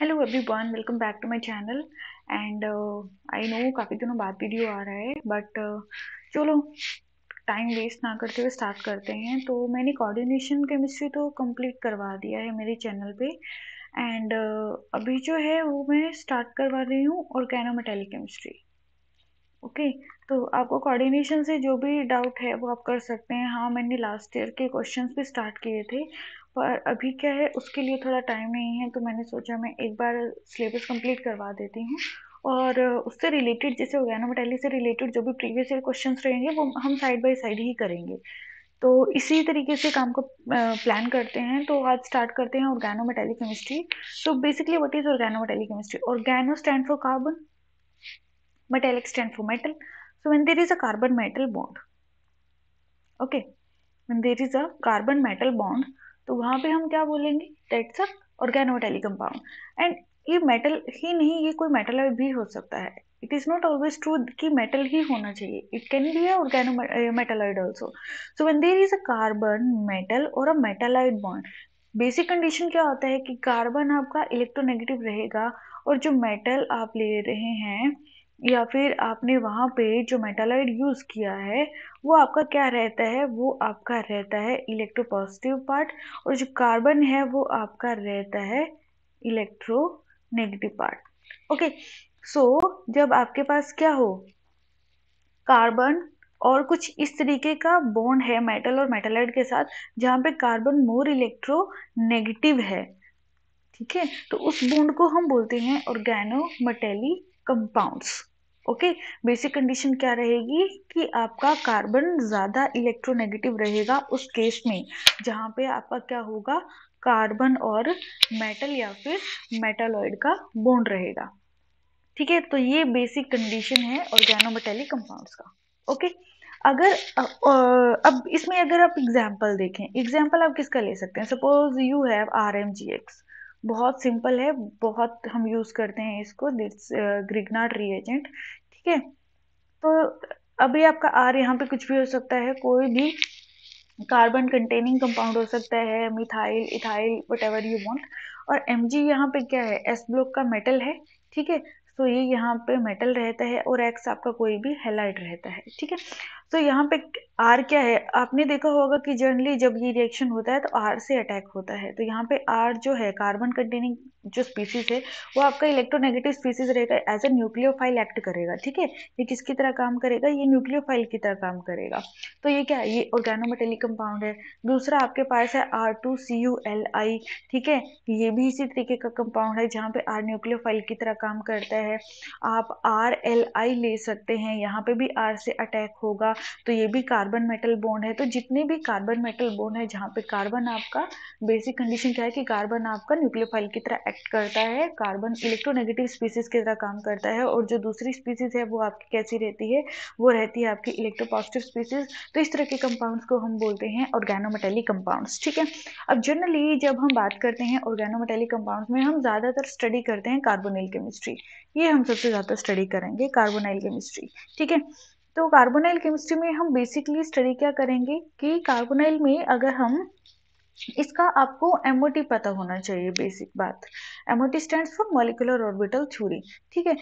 Hello everyone welcome back to my channel and I know काफ़ी दिनों बाद video आ रहा है बट uh, चलो टाइम वेस्ट ना करते हुए स्टार्ट करते हैं तो मैंने कोऑर्डिनेशन केमिस्ट्री तो कंप्लीट करवा दिया है मेरे चैनल पे एंड uh, अभी जो है वो मैं स्टार्ट करवा रही हूँ और मेटेलिक केमिस्ट्री ओके तो आपको कोऑर्डिनेशन से जो भी डाउट है वो आप कर सकते हैं हाँ मैंने लास्ट ईयर के क्वेश्चंस भी स्टार्ट किए थे पर अभी क्या है उसके लिए थोड़ा टाइम नहीं है तो मैंने सोचा मैं एक बार सिलेबस कंप्लीट करवा देती हूँ और उससे रिलेटेड जैसे हो गया ना बटैली से रिलेटेड जो भी प्रीवियस ईयर क्वेश्चन रहेंगे वो हम साइड बाई साइड ही करेंगे तो इसी तरीके से काम को प्लान करते हैं तो आज स्टार्ट करते हैं ऑर्गेनो मेटेलिक केमिस्ट्री तो basically what is organo metallic chemistry organo stand for carbon metallic stand for metal so when there is a carbon metal bond okay when there is a carbon metal bond तो वहाँ पे हम क्या बोलेंगे that's a organometallic compound and ये metal ही नहीं ये कोई मेटल भी हो सकता है it is not always true कि मेटल ही होना चाहिए it can be organo metalloid also so when there is a carbon metal or a metalloid bond basic condition क्या होता है कि कार्बन आपका इलेक्ट्रोनेगेटिव रहेगा और जो मेटल आप ले रहे हैं या फिर आपने वहाँ पे जो मेटालॉइड यूज़ किया है वो आपका क्या रहता है वो आपका रहता है इलेक्ट्रो पॉजिटिव पार्ट और जो कार्बन है वो आपका रहता है electro negative part okay so जब आपके पास क्या हो कार्बन और कुछ इस तरीके का बॉन्ड है मेटल और मेटालाइट के साथ जहाँ पे कार्बन मोर इलेक्ट्रो नेगेटिव है ठीक है तो उस बॉन्ड को हम बोलते हैं organo metallic compounds okay basic condition क्या रहेगी कि आपका कार्बन ज़्यादा इलेक्ट्रोनेगेटिव रहेगा उस केस में जहां पे आपका क्या होगा कार्बन और मेटल या फिर मेटालॉइड का बोन्ड रहेगा ठीक है तो ये बेसिक कंडीशन है ऑर्गेनोमेटेलिक कंपाउंड्स का ओके अगर अब इसमें अगर आप एग्जाम्पल देखें एग्जाम्पल आप किसका ले सकते हैं suppose you have R M G X बहुत सिंपल है बहुत हम यूज़ करते हैं इसको दिट्स ग्रिगनाट रिएजेंट ठीक है तो अभी आपका आर यहाँ पे कुछ भी हो सकता है कोई भी कार्बन कंटेनिंग कंपाउंड हो सकता है methyl ethyl whatever you want or M G यहाँ पे क्या है एस ब्लॉक का मेटल है ठीक है तो ये यहाँ पे मेटल रहता है और एक्स आपका कोई भी हेलाइट रहता है ठीक है तो यहाँ पे आर क्या है आपने देखा होगा कि जनरली जब ये रिएक्शन होता है तो आर से अटैक होता है तो यहाँ पे आर जो है कार्बन कंटेनिंग जो स्पीसीज है वो आपका इलेक्ट्रोनेगेटिव स्पीसीज रहेगा एज ए न्यूक्लियोफाइल एक्ट करेगा ठीक है ये किसकी तरह काम करेगा ये न्यूक्लियोफाइल की तरह काम करेगा तो ये क्या है ये ऑर्गेनोमेटेलिक कंपाउंड है दूसरा आपके पास है R two C U L I ठीक है ये भी इसी तरीके का कंपाउंड है जहाँ पे आर न्यूक्लियो की तरह काम करता है आप आर एल आई ले सकते हैं यहाँ पे भी आर से अटैक होगा तो ये भी कार्बन कार्बन मेटल बोन है तो जितने भी कार्बन मेटल बोन है जहाँ पे कार्बन आपका बेसिक कंडीशन क्या है कि कार्बन आपका न्यूक्लियोफाइल की तरह एक्ट करता है कार्बन इलेक्ट्रोनेगेटिव स्पीसीज की तरह काम करता है और जो दूसरी स्पीसीज है वो आपकी कैसी रहती है वो रहती है आपकी इलेक्ट्रोपॉजिटिव स्पीसीज तो इस तरह के कंपाउंड्स को हम बोलते हैं ऑर्गेनोमेटेलिक कंपाउंड्स ठीक है अब जनरली जब हम बात करते हैं ऑर्गेनोमेटेलिक कंपाउंड्स में हम ज़्यादातर स्टडी करते हैं कार्बोनिल केमिस्ट्री ये हम सबसे ज़्यादा स्टडी करेंगे कार्बोनाइल केमिस्ट्री ठीक है तो कार्बोनाइल केमिस्ट्री में हम बेसिकली स्टडी क्या करेंगे कि कार्बोनाइल में अगर हम इसका आपको एमओटी पता होना चाहिए बेसिक बात MOT stand for molecular orbital theory ठीक है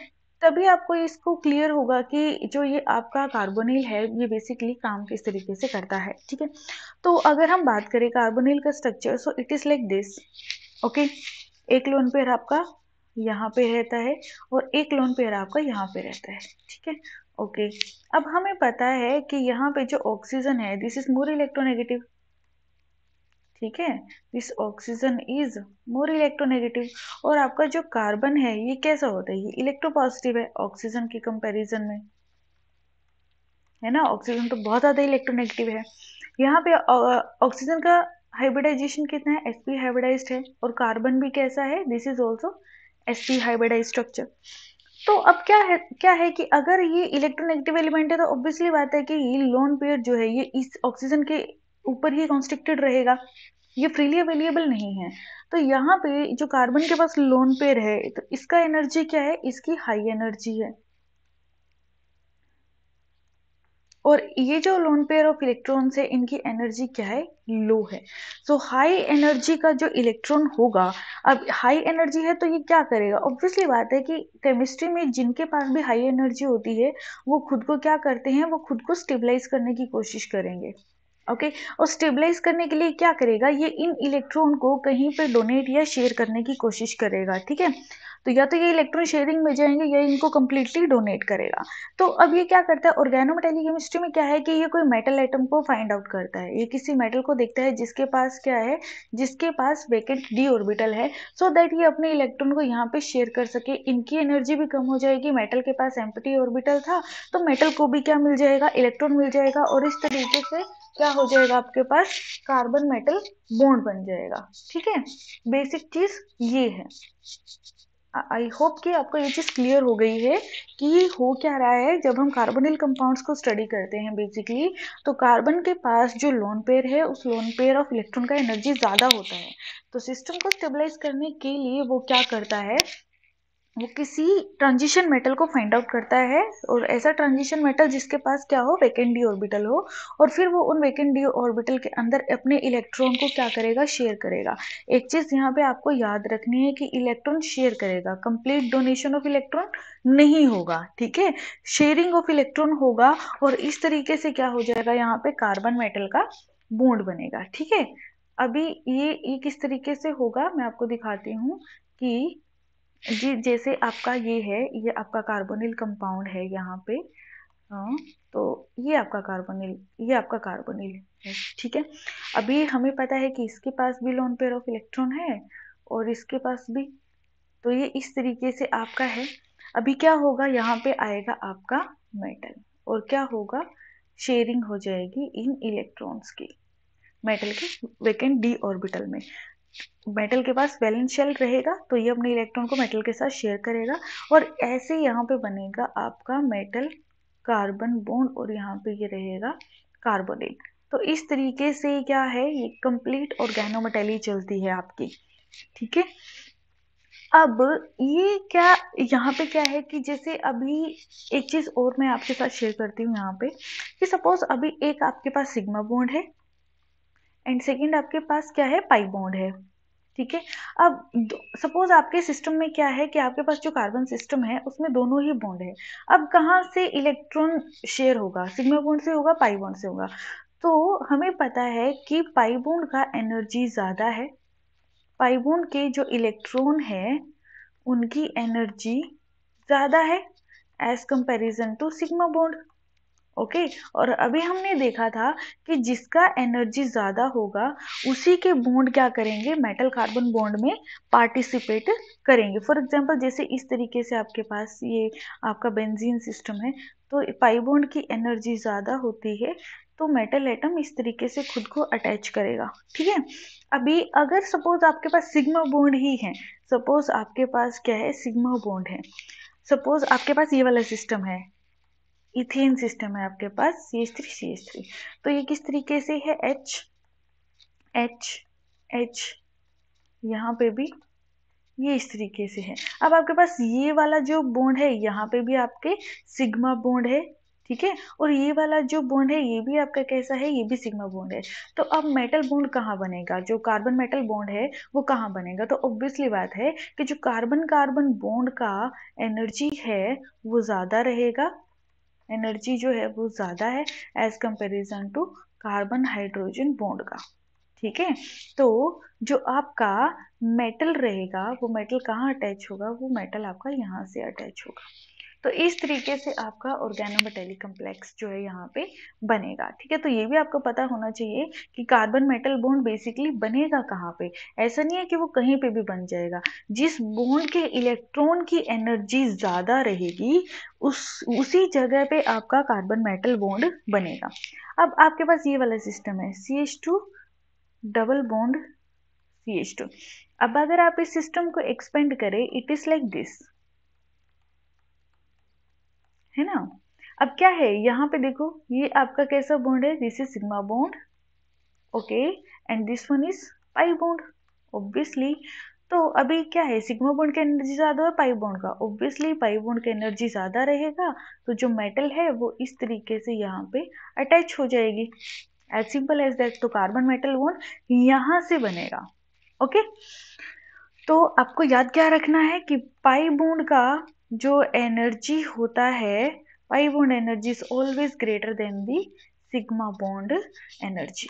तभी आपको इसको क्लियर होगा कि जो ये आपका कार्बोनिल है ये बेसिकली काम किस तरीके से करता है ठीक है तो अगर हम बात करें कार्बोनिल का structure so it is like this okay एक लोन पेयर आपका यहाँ पे रहता है और एक लोन पेयर आपका यहाँ पे रहता है ठीक है ओके अब हमें पता है कि यहाँ पे जो ऑक्सीजन है दिस इज मोर इलेक्ट्रोनेगेटिव ठीक है this oxygen is more electronegative और आपका जो कार्बन है ये कैसा होता है ये इलेक्ट्रोपॉजिटिव है ऑक्सीजन के कंपेरिजन में है ना ऑक्सीजन तो बहुत ज़्यादा इलेक्ट्रोनेगेटिव है यहाँ पे ऑक्सीजन का हाइब्रिडाइजेशन कितना है एस पी है और कार्बन भी कैसा है this is also S P hybridize structure तो अब क्या है क्या है कि अगर ये इलेक्ट्रोनेगेटिव एलिमेंट है तो ऑब्वियसली बात है कि ये लोन पेयर जो है ये इस ऑक्सीजन के ऊपर ही कॉन्स्ट्रिक्टेड रहेगा ये फ्रीली अवेलेबल नहीं है तो यहाँ पे जो कार्बन के पास लोन पेयर है तो इसका एनर्जी क्या है इसकी हाई एनर्जी है और ये जो लोन पेयर ऑफ इलेक्ट्रॉन्स है इनकी एनर्जी क्या है लो है सो हाई एनर्जी का जो इलेक्ट्रॉन होगा अब हाई एनर्जी है तो ये क्या करेगा ऑब्वियसली बात है कि केमिस्ट्री में जिनके पास भी हाई एनर्जी होती है वो खुद को क्या करते हैं वो खुद को स्टेबलाइज करने की कोशिश करेंगे ओके okay? और स्टेबलाइज करने के लिए क्या करेगा ये इन इलेक्ट्रॉन को कहीं पर डोनेट या शेयर करने की कोशिश करेगा ठीक है तो या तो ये इलेक्ट्रॉन शेयरिंग में जाएंगे या इनको कम्प्लीटली डोनेट करेगा तो अब ये क्या करता है ऑर्गेनोमेटेलिक केमिस्ट्री में क्या है कि ये कोई मेटल आइटम को फाइंड आउट करता है ये किसी मेटल को देखता है जिसके पास क्या है जिसके पास वेकेंट डी ऑर्बिटल है सो so दैट ये अपने इलेक्ट्रॉन को यहाँ पे शेयर कर सके इनकी एनर्जी भी कम हो जाएगी मेटल के पास एम्पटी ऑर्बिटल था तो मेटल को भी क्या मिल जाएगा इलेक्ट्रॉन मिल जाएगा और इस तरीके से क्या हो जाएगा आपके पास कार्बन मेटल बोन्ड बन जाएगा ठीक है बेसिक चीज ये है आई होप कि आपको ये चीज़ क्लियर हो गई है कि हो क्या रहा है जब हम कार्बोनिल कंपाउंड्स को स्टडी करते हैं बेसिकली तो कार्बन के पास जो लोन पेयर है उस लोन पेयर ऑफ इलेक्ट्रॉन का एनर्जी ज़्यादा होता है तो सिस्टम को स्टेबलाइज करने के लिए वो क्या करता है वो किसी ट्रांजिशन मेटल को फाइंड आउट करता है और ऐसा ट्रांजिशन मेटल जिसके पास क्या हो वेकेंट डी ऑर्बिटल हो और फिर वो उन वेकेंट डी ऑर्बिटल के अंदर अपने इलेक्ट्रॉन को क्या करेगा शेयर करेगा एक चीज़ यहाँ पे आपको याद रखनी है कि इलेक्ट्रॉन शेयर करेगा कंप्लीट डोनेशन ऑफ इलेक्ट्रॉन नहीं होगा ठीक है शेयरिंग ऑफ इलेक्ट्रॉन होगा और इस तरीके से क्या हो जाएगा यहाँ पे कार्बन मेटल का बोन्ड बनेगा ठीक है अभी ये ये किस तरीके से होगा मैं आपको दिखाती हूँ कि जी जैसे आपका ये है ये आपका कार्बोनिल कंपाउंड है यहाँ पे हाँ तो ये आपका कार्बोनिल ये आपका कार्बोनिल है ठीक है अभी हमें पता है कि इसके पास भी लोन पेयर ऑफ इलेक्ट्रॉन है और इसके पास भी तो ये इस तरीके से आपका है अभी क्या होगा यहाँ पे आएगा आपका मेटल और क्या होगा शेयरिंग हो जाएगी इन इलेक्ट्रॉन्स की मेटल के वेकेंट डी ऑर्बिटल में मेटल के पास वैलेंस शेल रहेगा तो ये अपने इलेक्ट्रॉन को मेटल के साथ शेयर करेगा और ऐसे यहाँ पे बनेगा आपका मेटल कार्बन बॉन्ड और यहाँ पे ये रहेगा कार्बोनेट तो इस तरीके से क्या है ये कंप्लीट ऑर्गेनोमेटेली चलती है आपकी ठीक है अब ये क्या यहाँ पे क्या है कि जैसे अभी एक चीज़ और मैं आपके साथ शेयर करती हूँ यहाँ पे कि सपोज अभी एक आपके पास सिग्मा बॉन्ड है एंड सेकेंड आपके पास क्या है पाई बॉन्ड है ठीक है अब सपोज आपके सिस्टम में क्या है कि आपके पास जो कार्बन सिस्टम है उसमें दोनों ही बॉन्ड है अब कहाँ से इलेक्ट्रॉन शेयर होगा सिग्मा बॉन्ड से होगा पाई बॉन्ड से होगा तो हमें पता है कि पाई बॉन्ड का एनर्जी ज़्यादा है पाई बॉन्ड के जो इलेक्ट्रॉन है उनकी एनर्जी ज़्यादा है as comparison to sigma bond okay और अभी हमने देखा था कि जिसका एनर्जी ज़्यादा होगा उसी के बॉन्ड क्या करेंगे मेटल कार्बन बॉन्ड में पार्टिसिपेट करेंगे फॉर एग्जांपल जैसे इस तरीके से आपके पास ये आपका बेंजीन सिस्टम है तो पाई बॉन्ड की एनर्जी ज़्यादा होती है तो मेटल एटम इस तरीके से खुद को अटैच करेगा ठीक है अभी अगर सपोज आपके पास सिग्मा बॉन्ड ही है सपोज आपके पास क्या है सिग्मा बॉन्ड है सपोज आपके पास ये वाला सिस्टम है इथेन सिस्टम है आपके पास C H three C H three तो ये किस तरीके से है एच एच एच यहाँ पे भी ये इस तरीके से है अब आपके पास ये वाला जो बोन्ड है यहाँ पे भी आपके सिग्मा बोंड है ठीक है और ये वाला जो बॉन्ड है ये भी आपका कैसा है ये भी सिग्मा बोंड है तो अब मेटल बोंड कहाँ बनेगा जो कार्बन मेटल बॉन्ड है वो कहाँ बनेगा तो ऑब्वियसली बात है कि जो कार्बन कार्बन बोंड का एनर्जी है वो ज़्यादा रहेगा एनर्जी जो है वो ज़्यादा है as comparison to carbon hydrogen bond का ठीक है तो जो आपका मेटल रहेगा वो मेटल कहाँ अटैच होगा वो मेटल आपका यहाँ से अटैच होगा तो इस तरीके से आपका ऑर्गेनोमेटेलिक कम्प्लेक्स जो है यहाँ पे बनेगा ठीक है तो ये भी आपको पता होना चाहिए कि कार्बन मेटल बॉन्ड बेसिकली बनेगा कहाँ पे ऐसा नहीं है कि वो कहीं पे भी बन जाएगा जिस बॉन्ड के इलेक्ट्रॉन की एनर्जी ज़्यादा रहेगी उस उसी जगह पे आपका कार्बन मेटल बॉन्ड बनेगा अब आपके पास ये वाला सिस्टम है C H two double bond C H two अब अगर आप इस सिस्टम को एक्सपेंड करें इट इज़ लाइक दिस है ना अब क्या है यहाँ पे देखो ये आपका कैसा बॉन्ड है this is sigma bond okay and this one is pi bond obviously तो अभी क्या है सिग्मा बॉन्ड का एनर्जी ज़्यादा है पाई बॉन्ड का ऑब्वियसली पाई बॉन्ड का एनर्जी ज़्यादा रहेगा तो जो मेटल है वो इस तरीके से यहाँ पे अटैच हो जाएगी एज सिंपल एज दैट तो कार्बन मेटल बॉन्ड यहाँ से बनेगा ओके okay? तो आपको याद क्या रखना है कि पाई बॉन्ड का जो एनर्जी होता है pi bond energy is always greater than the sigma bond energy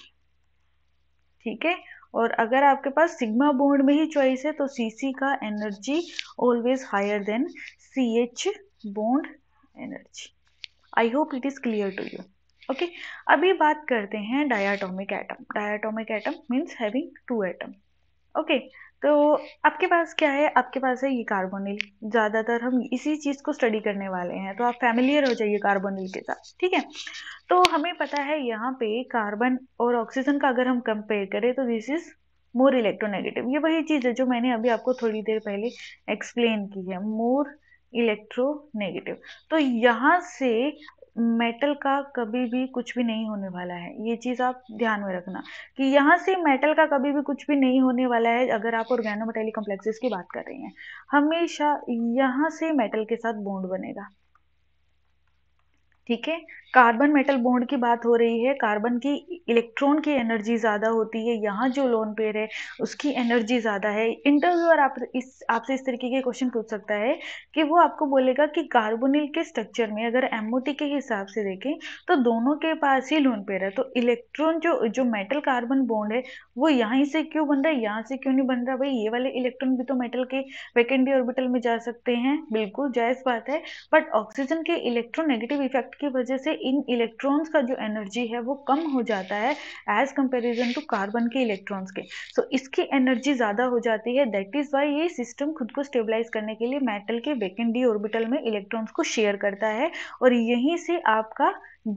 ठीक है और अगर आपके पास सिग्मा बॉन्ड में ही चॉइस है तो सीसी का energy always higher than C H bond energy I hope it is clear to you okay अभी बात करते हैं diatomic atom diatomic atom means having two atom okay तो आपके पास क्या है आपके पास है ये कार्बोनिल ज़्यादातर हम इसी चीज़ को स्टडी करने वाले हैं तो आप फैमिलियर हो जाइए कार्बोनिल के साथ ठीक है तो हमें पता है यहाँ पे कार्बन और ऑक्सीजन का अगर हम कंपेयर करें तो दिस इज़ मोर इलेक्ट्रोनेगेटिव ये वही चीज़ है जो मैंने अभी आपको थोड़ी देर पहले एक्सप्लेन की है मोर इलेक्ट्रोनेगेटिव तो यहाँ से मेटल का कभी भी कुछ भी नहीं होने वाला है ये चीज़ आप ध्यान में रखना कि यहाँ से मेटल का कभी भी कुछ भी नहीं होने वाला है अगर आप ऑर्गेनो मेटेलिक कॉम्प्लेक्सेस की बात कर रही हैं हमेशा यहाँ से मेटल के साथ बॉन्ड बनेगा ठीक है कार्बन मेटल बॉन्ड की बात हो रही है कार्बन की इलेक्ट्रॉन की एनर्जी ज़्यादा होती है यहाँ जो लोन पेयर है उसकी एनर्जी ज़्यादा है इंटरव्यूअर आप इस आपसे इस तरीके के क्वेश्चन पूछ सकता है कि वो आपको बोलेगा कि कार्बोनिल के स्ट्रक्चर में अगर एमओटी के हिसाब से देखें तो दोनों के पास ही लोन पेयर है तो इलेक्ट्रॉन जो जो मेटल कार्बन बॉन्ड है वो यहाँ से क्यों बन रहा है यहाँ से क्यों नहीं बन रहा भाई ये वाले इलेक्ट्रॉन भी तो मेटल के वैकेंडी ऑर्बिटल में जा सकते हैं बिल्कुल जायज़ बात है बट ऑक्सीजन के इलेक्ट्रोनेगेटिव इफेक्ट की वजह से इन इलेक्ट्रॉन्स का जो एनर्जी है वो कम हो जाता है एज कंपेरिजन टू कार्बन के इलेक्ट्रॉन्स के सो so, इसकी एनर्जी ज़्यादा हो जाती है दैट इज़ वाई ये सिस्टम खुद को स्टेबलाइज करने के लिए मेटल के वेकेंट डी ऑर्बिटल में इलेक्ट्रॉन्स को शेयर करता है और यहीं से आपका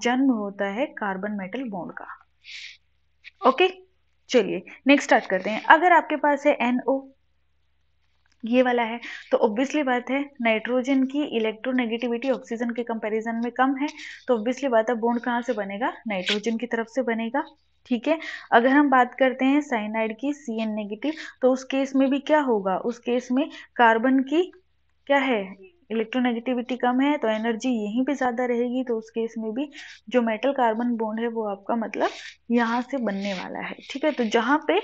जन्म होता है कार्बन मेटल बॉन्ड का ओके okay? चलिए नेक्स्ट स्टार्ट करते हैं अगर आपके पास है एन NO, ये वाला है तो ऑब्वियसली बात है नाइट्रोजन की इलेक्ट्रोनेगेटिविटी ऑक्सीजन के कंपैरिजन में कम है तो ऑब्वियसली बात है बोन्ड कहाँ से बनेगा नाइट्रोजन की तरफ से बनेगा ठीक है अगर हम बात करते हैं साइनाइड की सी एन नेगेटिव तो उस केस में भी क्या होगा उस केस में कार्बन की क्या है इलेक्ट्रोनेगेटिविटी कम है तो एनर्जी यहीं पे ज़्यादा रहेगी तो उस केस में भी जो मेटल कार्बन बोन्ड है वो आपका मतलब यहाँ से बनने वाला है ठीक है तो जहाँ पे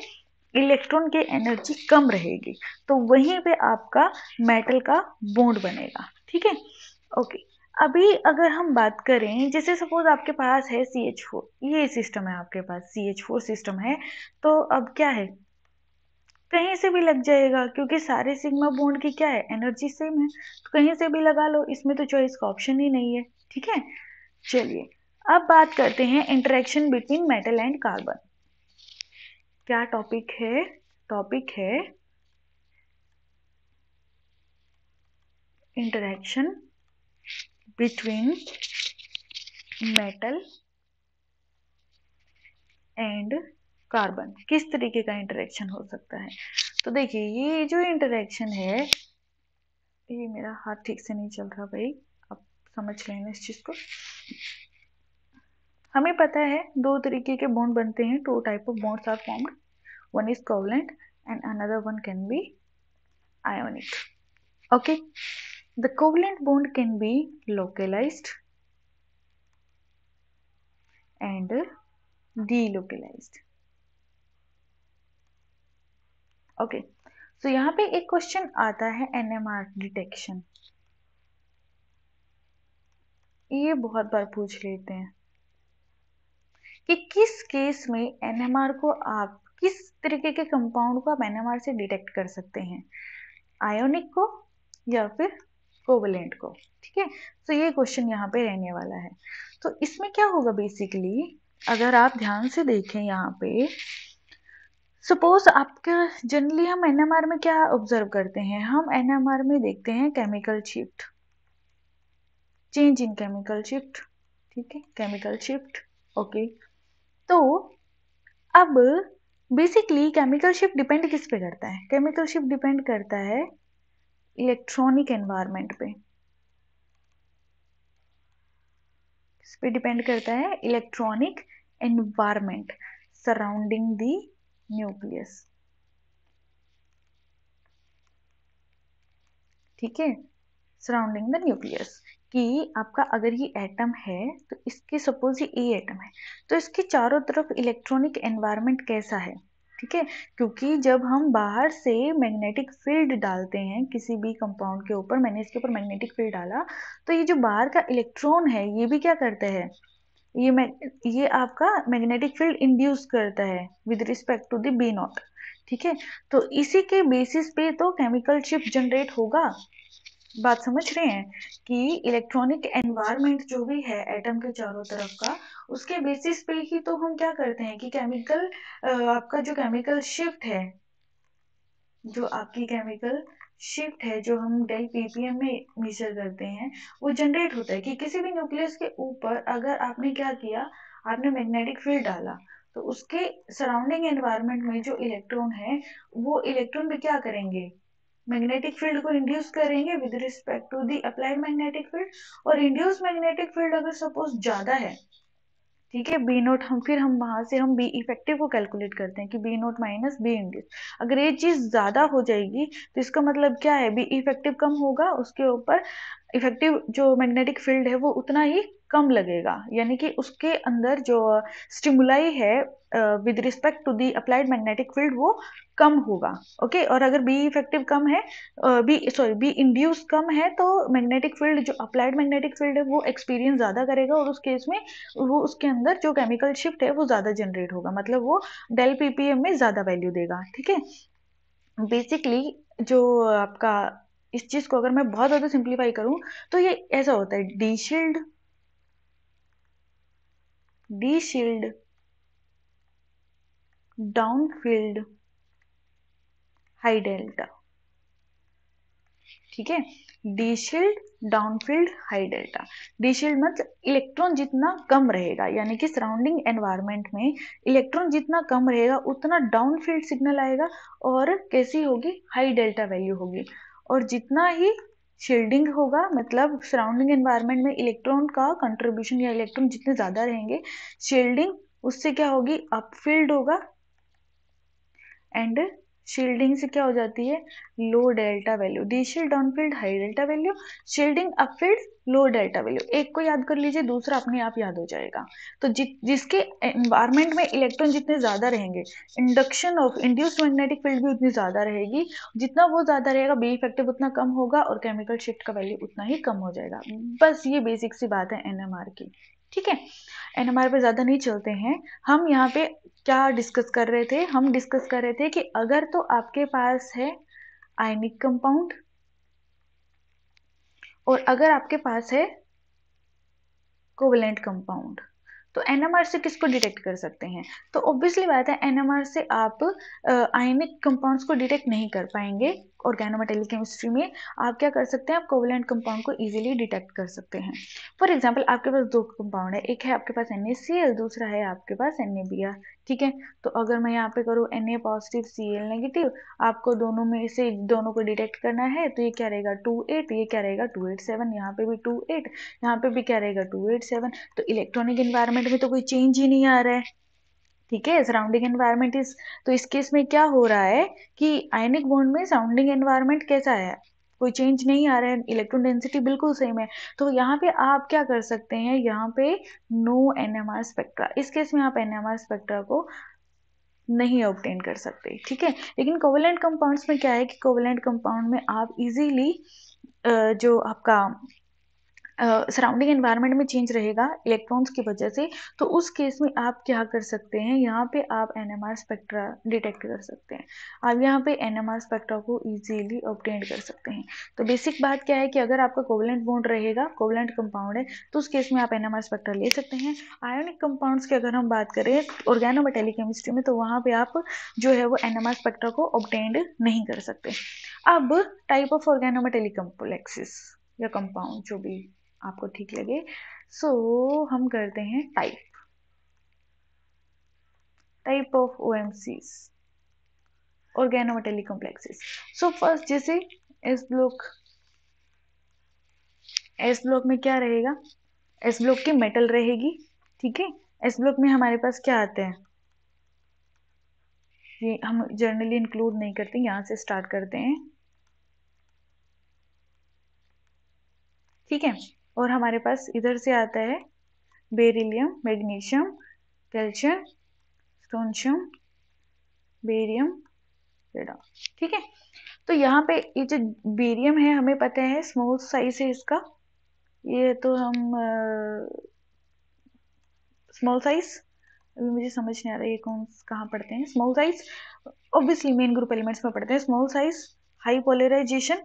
इलेक्ट्रॉन की एनर्जी कम रहेगी तो वहीं पे आपका मेटल का बोंड बनेगा ठीक है ओके अभी अगर हम बात करें जैसे सपोज आपके पास है सी एच फोर ये सिस्टम है आपके पास सी एच फोर सिस्टम है तो अब क्या है कहीं से भी लग जाएगा क्योंकि सारे सिग्मा बोन्ड की क्या है एनर्जी सेम है तो कहीं से भी लगा लो इसमें तो चॉइस का ऑप्शन ही नहीं है ठीक है चलिए अब बात करते हैं interaction between metal and carbon क्या टॉपिक है टॉपिक है interaction between metal and carbon किस तरीके का इंटरेक्शन हो सकता है तो देखिए ये जो इंटरेक्शन है ये मेरा हाथ ठीक से नहीं चल रहा भाई आप समझ हैं इस चीज़ को हमें पता है दो तरीके के बॉन्ड बनते हैं two type of bonds are formed one is covalent and another one can be okay the covalent bond can be localize and delocalize okay so यहाँ पे एक क्वेश्चन आता है एनएमआर डिटेक्शन ये बहुत बार पूछ लेते हैं कि किस केस में एनएमआर को आप किस तरीके के कंपाउंड को आप एनएमआर से डिटेक्ट कर सकते हैं आयोनिक को या फिर कोवलेंट को ठीक है तो ये क्वेश्चन यहाँ पे रहने वाला है तो इसमें क्या होगा बेसिकली अगर आप ध्यान से देखें यहाँ पे सपोज आपके जनरली हम एनएमआर में क्या ऑब्जर्व करते हैं हम एनएमआर में देखते हैं chemical shift change in chemical shift ठीक है केमिकल शिफ्ट ओके तो अब बेसिकली केमिकल शिफ्ट डिपेंड किस पे करता है केमिकल शिफ्ट डिपेंड करता है इलेक्ट्रॉनिक एनवायरनमेंट पे किस पे डिपेंड करता है electronic environment surrounding the nucleus ठीक है सराउंडिंग द न्यूक्लियस कि आपका अगर ये एटम है तो इसके सपोज ये ए एटम है तो इसके चारों तरफ इलेक्ट्रॉनिक एनवायरनमेंट कैसा है ठीक है क्योंकि जब हम बाहर से मैग्नेटिक फील्ड डालते हैं किसी भी कंपाउंड के ऊपर मैंने इसके ऊपर मैग्नेटिक फील्ड डाला तो ये जो बाहर का इलेक्ट्रॉन है ये भी क्या करता है ये ये आपका मैग्नेटिक फील्ड इंड्यूस करता है with respect to the B naught ठीक है तो इसी के बेसिस पे तो केमिकल शिफ्ट जनरेट होगा बात समझ रहे हैं कि इलेक्ट्रॉनिक एनवायरमेंट जो भी है एटम के चारों तरफ का उसके बेसिस पे ही तो हम क्या करते हैं कि केमिकल आपका जो केमिकल शिफ्ट है जो आपकी केमिकल शिफ्ट है जो हम डेल पीपीएम में मेजर करते हैं वो जनरेट होता है कि किसी भी न्यूक्लियस के ऊपर अगर आपने क्या किया आपने मैग्नेटिक फील्ड डाला तो उसके सराउंडिंग एनवायरनमेंट में जो इलेक्ट्रॉन है वो इलेक्ट्रॉन भी क्या करेंगे मैग्नेटिक फील्ड को इंड्यूस करेंगे with respect to the applied magnetic field और इंड्यूस मैग्नेटिक फील्ड अगर सपोज ज्यादा है ठीक है बी नोट हम फिर हम वहां से हम बी इफेक्टिव को कैलकुलेट करते हैं कि B naught minus B induce अगर ये चीज ज्यादा हो जाएगी तो इसका मतलब क्या है बी इफेक्टिव कम होगा उसके ऊपर इफेक्टिव जो मैग्नेटिक फील्ड है वो उतना ही कम लगेगा यानी कि उसके अंदर जो स्टिमुलाई है with respect to the applied magnetic field वो कम होगा ओके okay? और अगर बी इफेक्टिव कम है बी सॉरी बी इंड्यूस कम है तो मैग्नेटिक फील्ड जो अप्लाइड मैग्नेटिक फील्ड है वो एक्सपीरियंस ज़्यादा करेगा और उस केस में वो उसके अंदर जो केमिकल शिफ्ट है वो ज़्यादा जनरेट होगा मतलब वो डेल पीपीएम में ज़्यादा वैल्यू देगा ठीक है बेसिकली जो आपका इस चीज़ को अगर मैं बहुत ज़्यादा सिंप्लीफाई करूँ तो ये ऐसा होता है deshield deshield downfield high delta ठीक है deshield downfield high delta deshield मतलब इलेक्ट्रॉन जितना कम रहेगा यानी कि सराउंडिंग एनवायरनमेंट में इलेक्ट्रॉन जितना कम रहेगा उतना डाउनफील्ड सिग्नल आएगा और कैसी होगी हाई डेल्टा वैल्यू होगी और जितना ही शील्डिंग होगा मतलब सराउंडिंग एनवायरनमेंट में इलेक्ट्रॉन का कंट्रीब्यूशन या इलेक्ट्रॉन जितने ज़्यादा रहेंगे शील्डिंग उससे क्या होगी अपफील्ड होगा एंड शील्डिंग से क्या हो जाती है low delta value deshield downfield high delta value shielding upfield low delta value एक को याद कर लीजिए दूसरा अपने आप याद हो जाएगा तो जि, जिसके एनवायरमेंट में इलेक्ट्रॉन जितने ज्यादा रहेंगे induction of induced magnetic field भी उतनी ज्यादा रहेगी जितना वो ज्यादा रहेगा बी इफेक्टिव उतना कम होगा और केमिकल शिफ्ट का वैल्यू उतना ही कम हो जाएगा बस ये बेसिक सी बात है एनएमआर की ठीक है एनएमआर पे ज्यादा नहीं चलते हैं हम यहाँ पे क्या डिस्कस कर रहे थे हम डिस्कस कर रहे थे कि अगर तो आपके पास है आयनिक कंपाउंड और अगर आपके पास है कोवलेंट कंपाउंड तो एनएमआर से किसको डिटेक्ट कर सकते हैं तो ऑब्वियसली बात है एनएमआर से आप आयनिक कंपाउंड्स को डिटेक्ट नहीं कर पाएंगे ऑर्गेनोमेटेलिक केमिस्ट्री में आप क्या कर सकते हैं आप कोवलेंट कंपाउंड को इजीली डिटेक्ट कर सकते हैं फॉर एग्जांपल आपके पास दो कंपाउंड है एक है आपके पास एन दूसरा है आपके पास एन ठीक है तो अगर मैं यहाँ पे करूँ N A positive C L negative आपको दोनों में से दोनों को डिटेक्ट करना है तो ये क्या रहेगा टू एट ये क्या रहेगा टू एट सेवन यहाँ पे भी टू एट यहाँ पे भी क्या रहेगा टू एट सेवन तो इलेक्ट्रॉनिक इन्वायरमेंट में तो कोई चेंज ही नहीं आ रहा है ठीक है सराउंडिंग एनवायरनमेंट इज तो इस केस में क्या हो रहा है कि आयनिक बॉन्ड में सराउंडिंग एनवायरनमेंट कैसा है कोई चेंज नहीं आ रहा है इलेक्ट्रॉन डेंसिटी बिल्कुल सेम है तो यहाँ पे आप क्या कर सकते हैं यहाँ पे no N M R spectra इस केस में आप एन एम आर स्पेक्ट्रा को नहीं ऑप्टेन कर सकते ठीक है लेकिन कोवलेंट कंपाउंड्स में क्या है कि कोवलेंट कंपाउंड में आप इजीली जो आपका सराउंडिंग uh, एनवायरनमेंट में चेंज रहेगा इलेक्ट्रॉन्स की वजह से तो उस केस में आप क्या कर सकते हैं यहाँ पे आप एनएमआर स्पेक्ट्रा डिटेक्ट कर सकते हैं आप यहाँ पे एनएमआर स्पेक्ट्रा को ईजिली ऑप्टेन कर सकते हैं तो बेसिक बात क्या है कि अगर आपका कोवलेंट बोन्ड रहेगा कोवलेंट कंपाउंड है तो उस केस में आप एन स्पेक्ट्रा ले सकते हैं आयोनिक कंपाउंड्स की अगर हम बात करें ऑर्गेनो केमिस्ट्री में तो वहाँ पर आप जो है वो एन स्पेक्ट्रा को ऑप्टेंड नहीं कर सकते अब टाइप ऑफ ऑर्गेनो कम्प्लेक्सिस या कंपाउंड जो भी आपको ठीक लगे सो so, हम करते हैं type type of O M Cs organometallic complexes so first जैसे एस ब्लॉक एस ब्लॉक में क्या रहेगा एस ब्लॉक की मेटल रहेगी ठीक है एस ब्लॉक में हमारे पास क्या आते हैं ये हम जर्नली इंक्लूड नहीं करते यहाँ से स्टार्ट करते हैं ठीक है और हमारे पास इधर से आता है beryllium magnesium calcium strontium barium ठीक है तो यहाँ पे ये जो बेरियम है हमें पता है स्मॉल साइज है इसका ये तो हम स्मॉल साइज अभी मुझे समझ नहीं आ रहा ये कौन कहाँ पढ़ते हैं small size obviously main group elements में पढ़ते हैं small size high polarization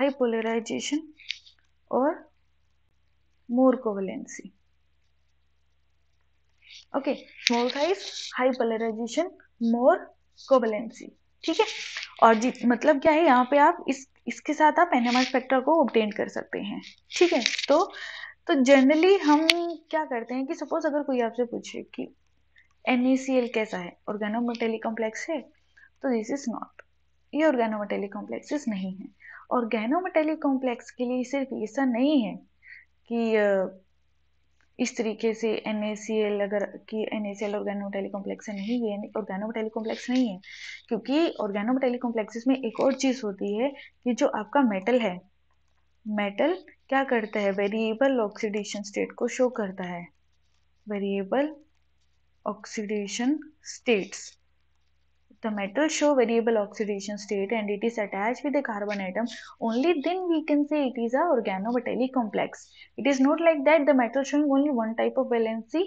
high polarization और more covalency okay more size high polarization more covalency ठीक है और जी मतलब क्या है यहाँ पे आप इस इसके साथ आप एनएमआर स्पेक्ट्रा को ऑब्टेन कर सकते हैं ठीक है तो तो जनरली हम क्या करते हैं कि सपोज अगर कोई आपसे पूछे कि एन कैसा है ऑर्गेनोमेटेली कॉम्प्लेक्स है तो दिस इज नॉट ये ऑर्गेनोमेटेली कॉम्प्लेक्सेस नहीं है और कॉम्प्लेक्स के लिए सिर्फ ऐसा नहीं है कि इस तरीके से एन अगर कि N A C L organometallic complex नहीं है ऑर्गेनोमेटेलिक कॉम्प्लेक्स नहीं है क्योंकि ऑर्गेनोमेटेलिक कॉम्प्लेक्सेस में एक और चीज़ होती है कि जो आपका मेटल है मेटल क्या करता है वेरिएबल ऑक्सीडेशन स्टेट को शो करता है variable oxidation states The metal show variable oxidation state and it is attached with a carbon atom. Only then we can say it is a organometallic complex. It is not like that the metal showing only one type of valency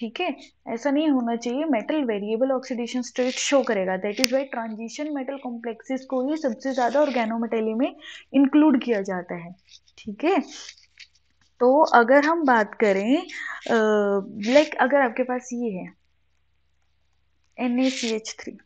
ठीक है ऐसा नहीं होना चाहिए metal variable oxidation state show करेगा that is why transition metal complexes को ही सबसे ज़्यादा ऑर्गेनोमेटेली में इंक्लूड किया जाता है ठीक है तो अगर हम बात करें लाइक अगर आपके पास ये है N A C H three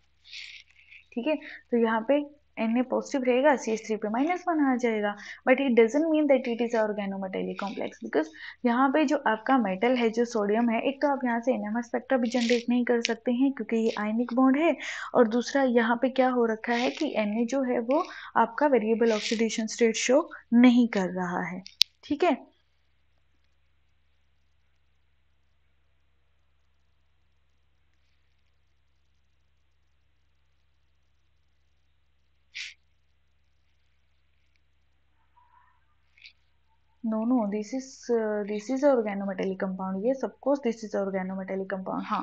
ठीक है तो यहाँ पे एन ए पॉजिटिव रहेगा सी एस थ्री पे माइनस वन आ जाएगा but it doesn't mean that it is organometallic complex because यहाँ पे जो आपका मेटल है जो सोडियम है एक तो आप यहाँ से एन एम स्पेक्ट्रा भी जनरेट नहीं कर सकते हैं क्योंकि ये आयनिक बॉन्ड है और दूसरा यहाँ पे क्या हो रखा है कि एन ए जो है वो आपका वेरिएबल ऑक्सीडेशन स्टेट शो नहीं कर रहा है ठीक है no no this is this is organometallic compound ये सब course this is organometallic compound हाँ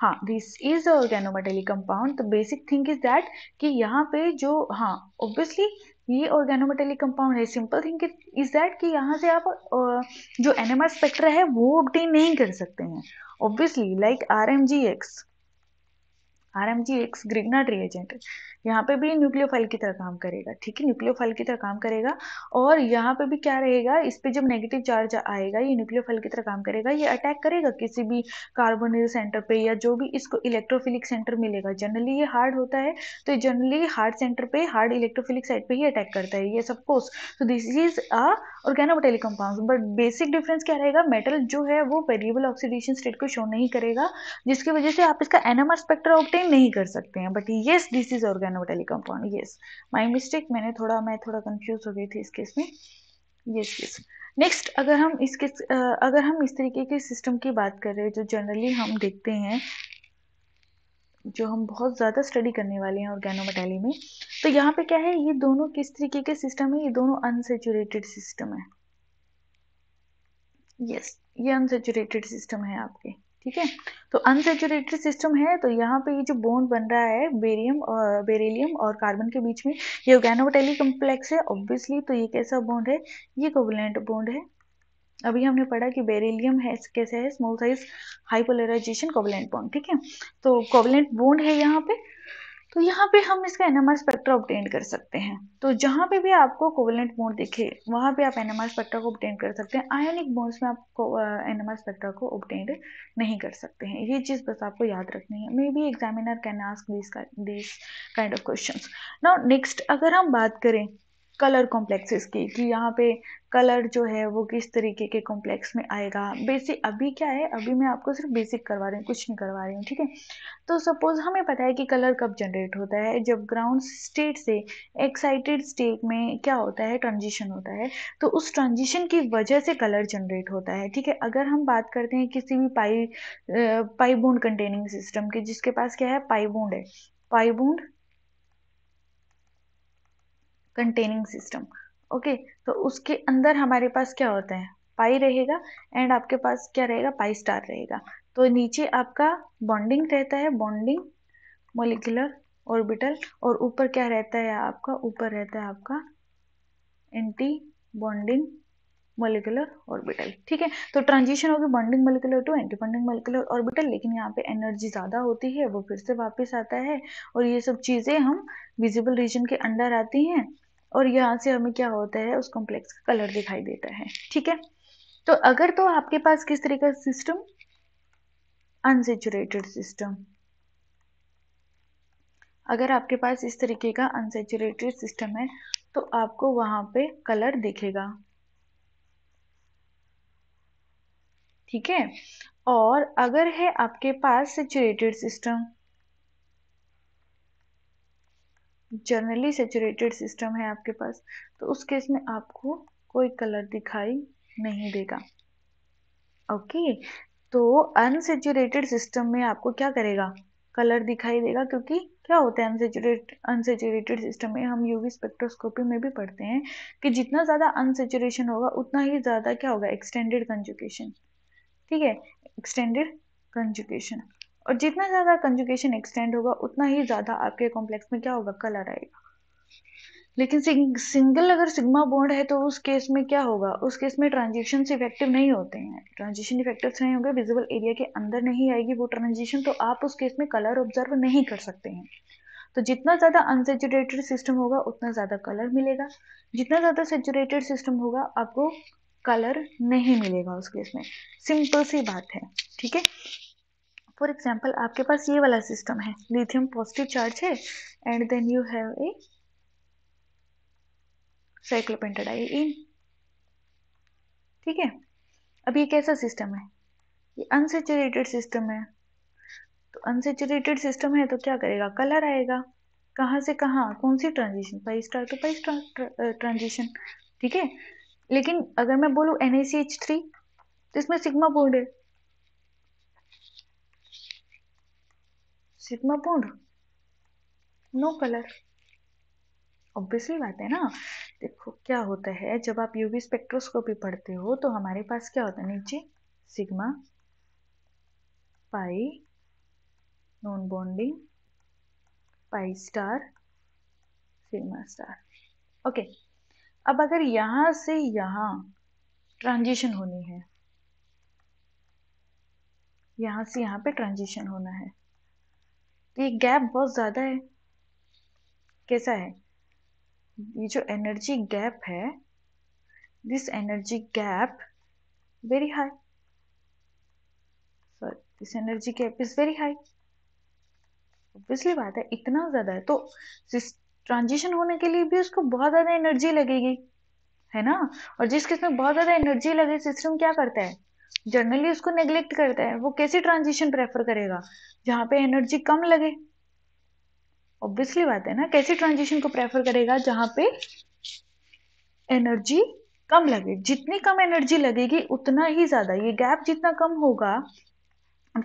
हाँ this is organometallic compound the basic thing is that कि यहाँ पे जो हाँ ऑब्वियसली ये ऑर्गेनोमेटेलिक कंपाउंड है सिंपल थिंग इज दैट कि यहाँ से आप uh, जो एनिमल स्पेक्ट्रा है वो ऑप्टेन नहीं कर सकते हैं obviously like R M G X R M G X Grignard reagent यहाँ पे भी न्यूक्लियोफाइल की तरह काम करेगा ठीक है न्यूक्लियोफाइल की तरह काम करेगा और यहाँ पे भी क्या रहेगा इस पर जब नेगेटिव चार्ज आएगा ये न्यूक्लियोफाइल की तरह काम करेगा ये अटैक करेगा किसी भी कार्बोनिल सेंटर पे या जो भी इसको इलेक्ट्रोफिलिक सेंटर मिलेगा जनरली ये हार्ड होता है तो ये जनरली हार्ड सेंटर पे हार्ड इलेक्ट्रोफिलिक साइड पर ही अटैक करता है ये सब तो दिस इज अ और कहना बटेली कंपाउंड बट बेसिक डिफरेंस क्या रहेगा मेटल जो है वो वेरिएबल ऑक्सीडेशन स्टेट को शो नहीं करेगा जिसकी वजह से आप इसका एनएमआर स्पेक्ट्रा ऑप्टेन एक्सप्लेन नहीं कर सकते हैं but yes this is organometallic compound yes my mistake मैंने थोड़ा मैं थोड़ा कंफ्यूज हो गई थी इस केस में येस येस नेक्स्ट अगर हम इसके अगर हम इस तरीके के सिस्टम की बात कर रहे हैं जो जनरली हम देखते हैं जो हम बहुत ज़्यादा स्टडी करने वाले हैं ऑर्गेनोमेटाली में तो यहाँ पे क्या है ये दोनों किस तरीके के सिस्टम है ये दोनों अनसेचुरेटेड सिस्टम है यस yes, ये अनसेचुरेटेड सिस्टम है आपके ठीक है तो अनसेचुरेटेड सिस्टम है तो यहाँ पे ये जो बोन्ड बन रहा है बेरियम और बेरेलियम और कार्बन के बीच में ये ओगैनोवटेली कम्प्लेक्स है ऑब्वियसली तो ये कैसा बॉन्ड है ये कोवलेंट बोन्ड है अभी हमने पढ़ा कि बेरेलियम है कैसे है small size high polarization covalent bond ठीक है तो कोवलेंट बोन्ड है यहाँ पे तो यहाँ पे हम इसका एनएमआर स्पेक्ट्रा ऑप्टेन कर सकते हैं तो जहां पे भी आपको कोवलेंट मोड दिखे वहां पे आप एनएमआर स्पेक्ट्रा को ऑप्टेन कर सकते हैं आयनिक मोड्स में आप एनएमआर स्पेक्ट्रा को ऑप्टेन नहीं कर सकते हैं ये चीज़ बस आपको याद रखनी है maybe examiner can ask this this kind of question now next अगर हम बात करें कलर कॉम्प्लेक्सेस की कि यहाँ पे कलर जो है वो किस तरीके के कॉम्प्लेक्स में आएगा बेसिक अभी क्या है अभी मैं आपको सिर्फ बेसिक करवा रही हूँ कुछ नहीं करवा रही हूँ ठीक है तो सपोज़ हमें पता है कि कलर कब जनरेट होता है जब ग्राउंड स्टेट से एक्साइटेड स्टेट में क्या होता है ट्रांजिशन होता है तो उस ट्रांजिशन की वजह से कलर जनरेट होता है ठीक है अगर हम बात करते हैं किसी भी पाई पाइबोंड कंटेनिंग सिस्टम के जिसके पास क्या है पाइबोंड है पाइबोंड कंटेनिंग सिस्टम ओके तो उसके अंदर हमारे पास क्या होता है पाई रहेगा एंड आपके पास क्या रहेगा पाई स्टार रहेगा तो नीचे आपका बॉन्डिंग रहता है बॉन्डिंग मोलिकुलर ऑर्बिटल और ऊपर क्या रहता है आपका ऊपर रहता है आपका एंटी बॉन्डिंग मोलिकुलर ऑर्बिटल ठीक है तो ट्रांजिशन होगी bonding molecular to anti bonding molecular orbital लेकिन यहाँ पे एनर्जी ज़्यादा होती है वो फिर से वापस आता है और ये सब चीज़ें हम विजिबल रीजन के अंडर आती हैं और यहाँ से हमें क्या होता है उस कॉम्प्लेक्स का कलर दिखाई देता है ठीक है तो अगर तो आपके पास किस तरह का सिस्टम अनसेचुरेटेड सिस्टम अगर आपके पास इस तरीके का अनसेचुरेटेड सिस्टम है तो आपको वहां पे कलर दिखेगा ठीक है और अगर है आपके पास saturated system generally saturated system है आपके पास तो उस केस में आपको कोई कलर दिखाई नहीं देगा ओके तो अनसेचुरेटेड सिस्टम में आपको क्या करेगा कलर दिखाई देगा क्योंकि क्या होता है अनसेचुरेट अनसेचुरेटेड सिस्टम में हम यूवी स्पेक्ट्रोस्कोपी में भी पढ़ते हैं कि जितना ज़्यादा अनसेचुरेशन होगा उतना ही ज़्यादा क्या होगा एक्सटेंडेड कंजुकेशन ठीक है एक्सटेंडेड कंजुकेशन और जितना ज़्यादा कंजुकेशन एक्सटेंड होगा उतना ही ज़्यादा आपके कॉम्प्लेक्स में क्या होगा कलर आएगा लेकिन सिंगल अगर सिग्मा बॉन्ड है तो उस केस में क्या होगा उस केस में ट्रांजिशन इफेक्टिव नहीं होते हैं ट्रांजिशन इफेक्टिव नहीं होंगे विजिबल एरिया के अंदर नहीं आएगी वो ट्रांजिशन तो आप उस केस में कलर ऑब्जर्व नहीं कर सकते हैं तो जितना ज़्यादा अनसेचुरेटेड सिस्टम होगा उतना ज़्यादा कलर मिलेगा जितना ज़्यादा सेचुरेटेड सिस्टम होगा आपको कलर नहीं मिलेगा उस केस में सिंपल सी बात है ठीक है फॉर एग्जाम्पल आपके पास ये वाला सिस्टम है लिथियम पॉजिटिव चार्ज है and then you have a in ठीक है अब ये कैसा सिस्टम है ये अनसेचुरेटेड सिस्टम है तो अनसेचुरेटेड सिस्टम है तो क्या करेगा कलर आएगा कहाँ से कहाँ कौन सी transition pi star to pi star transition ठीक है लेकिन अगर मैं बोलूँ एन सी एच थ्री तो इसमें सिग्मा बोल्ड है sigma bond no colour obviously बात है ना देखो क्या होता है जब आप यूवी स्पेक्ट्रोस्कोपी पढ़ते हो तो हमारे पास क्या होता है नीचे sigma pi non bonding pi star sigma star okay अब अगर यहां से यहां ट्रांजिशन होनी है यहां से यहां पे ट्रांजिशन होना है तो ये गैप बहुत ज़्यादा है कैसा है ये जो एनर्जी गैप है this energy gap very high sorry this energy gap is very high obviously बात है इतना ज़्यादा है तो ट्रांजिशन होने के लिए भी उसको बहुत ज़्यादा एनर्जी लगेगी है ना और जिस किस्म में बहुत ज़्यादा एनर्जी लगे सिस्टम क्या करता है जनरली उसको नेग्लेक्ट करता है वो कैसे ट्रांजिशन प्रेफर करेगा जहाँ पे एनर्जी कम लगे ऑब्वियसली बात है ना कैसे ट्रांजिशन को प्रेफर करेगा जहाँ पे एनर्जी कम लगे जितनी कम एनर्जी लगेगी उतना ही ज्यादा ये गैप जितना कम होगा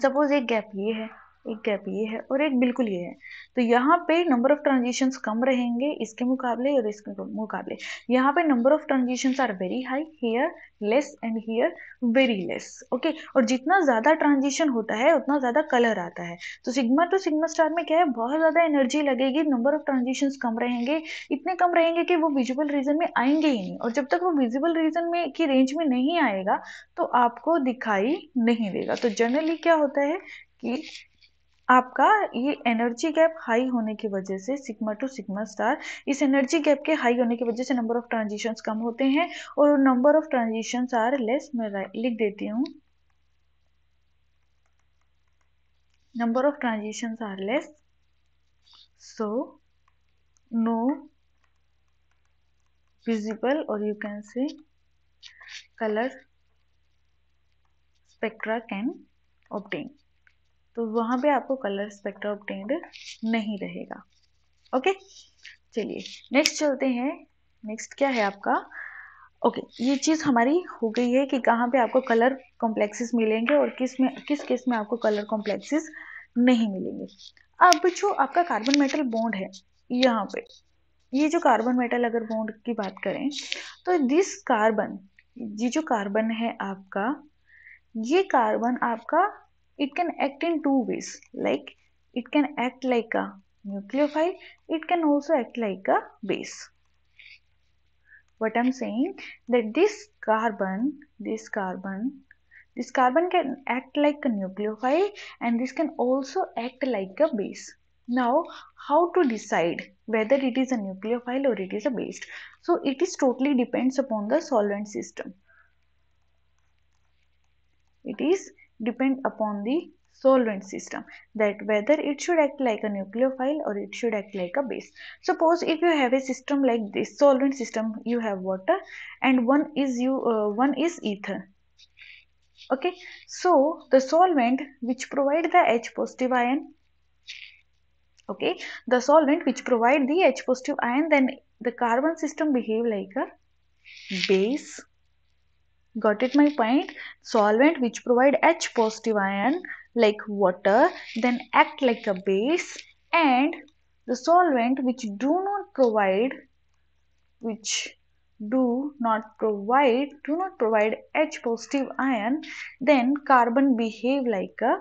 सपोज एक गैप ये है एक गैप ये है और एक बिल्कुल ये है तो यहाँ पे नंबर ऑफ ट्रांजिशन कम रहेंगे इसके मुकाबले और इसके मुकाबले यहाँ पे number of transition are very high here less and here very less okay और जितना ज़्यादा ट्रांजिशन होता है उतना ज़्यादा कलर आता है तो सिग्मा टू सिग्मा स्टार में क्या है बहुत ज़्यादा एनर्जी लगेगी नंबर ऑफ ट्रांजिशन कम रहेंगे इतने कम रहेंगे कि वो विजुअल रीजन में आएंगे ही नहीं और जब तक वो विजिबल रीजन में की रेंज में नहीं आएगा तो आपको दिखाई नहीं देगा तो जनरली क्या होता है कि आपका ये एनर्जी गैप हाई होने की वजह से सिग्मा टू सिग्मा स्टार इस एनर्जी गैप के हाई होने की वजह से नंबर ऑफ ट्रांजिशंस कम होते हैं और number of transitions are less मैं लिख देती हूँ number of transitions are less so no visible और you can say colour spectra can obtain तो वहां पे आपको कलर स्पेक्ट्रा ऑप्टेंड नहीं रहेगा ओके चलिए नेक्स्ट चलते हैं नेक्स्ट क्या है आपका ओके okay, ये चीज़ हमारी हो गई है कि कहाँ पे आपको कलर कॉम्प्लेक्सेस मिलेंगे और किस में किस केस में आपको कलर कॉम्प्लेक्सेस नहीं मिलेंगे अब जो आपका कार्बन मेटल बॉन्ड है यहाँ पे ये जो कार्बन मेटल अगर बॉन्ड की बात करें तो दिस कार्बन ये जो कार्बन है आपका ये कार्बन आपका it can act in two ways like it can act like a nucleophile it can also act like a base what i'm saying that this carbon this carbon this carbon can act like a nucleophile and this can also act like a base now how to decide whether it is a nucleophile or it is a base so it is totally depends upon the solvent system it is depend upon the solvent system that whether it should act like a nucleophile or it should act like a base suppose if you have a system like this solvent system you have water and one is you uh, one is ether okay so the solvent which provide the h positive ion okay the solvent which provide the h positive ion then the carbon system behave like a base got it my point solvent which provide h positive ion like water then act like a base and the solvent which do not provide which do not provide do not provide h positive ion then carbon behave like a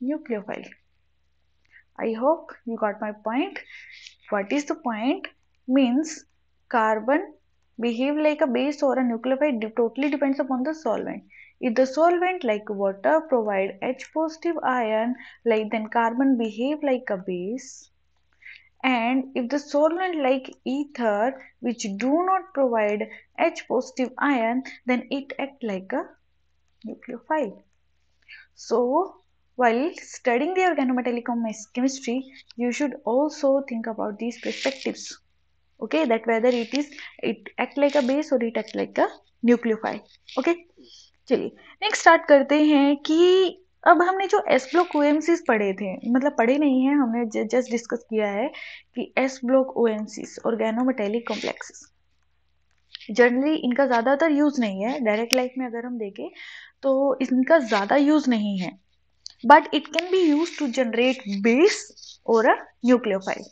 nucleophile i hope you got my point what is the point means carbon behave like a base or a nucleophile totally depends upon the solvent. If the solvent like water provide H positive ion like then carbon behave like a base and if the solvent like ether which do not provide H positive ion then it act like a nucleophile. So while studying the organometallic chemistry you should also think about these perspectives. okay that whether it is it act like a base or it act like a nucleophile okay चलिए next start करते हैं कि अब हमने जो S block ओ पढ़े थे मतलब पढ़े नहीं है हमने जस्ट डिस्कस किया है कि S block O M Cs organometallic complexes generally इनका ज़्यादातर यूज़ नहीं है डायरेक्ट लाइफ में अगर हम देखें तो इनका ज़्यादा यूज़ नहीं है but it can be use to generate base और अ न्यूक्लियोफाइल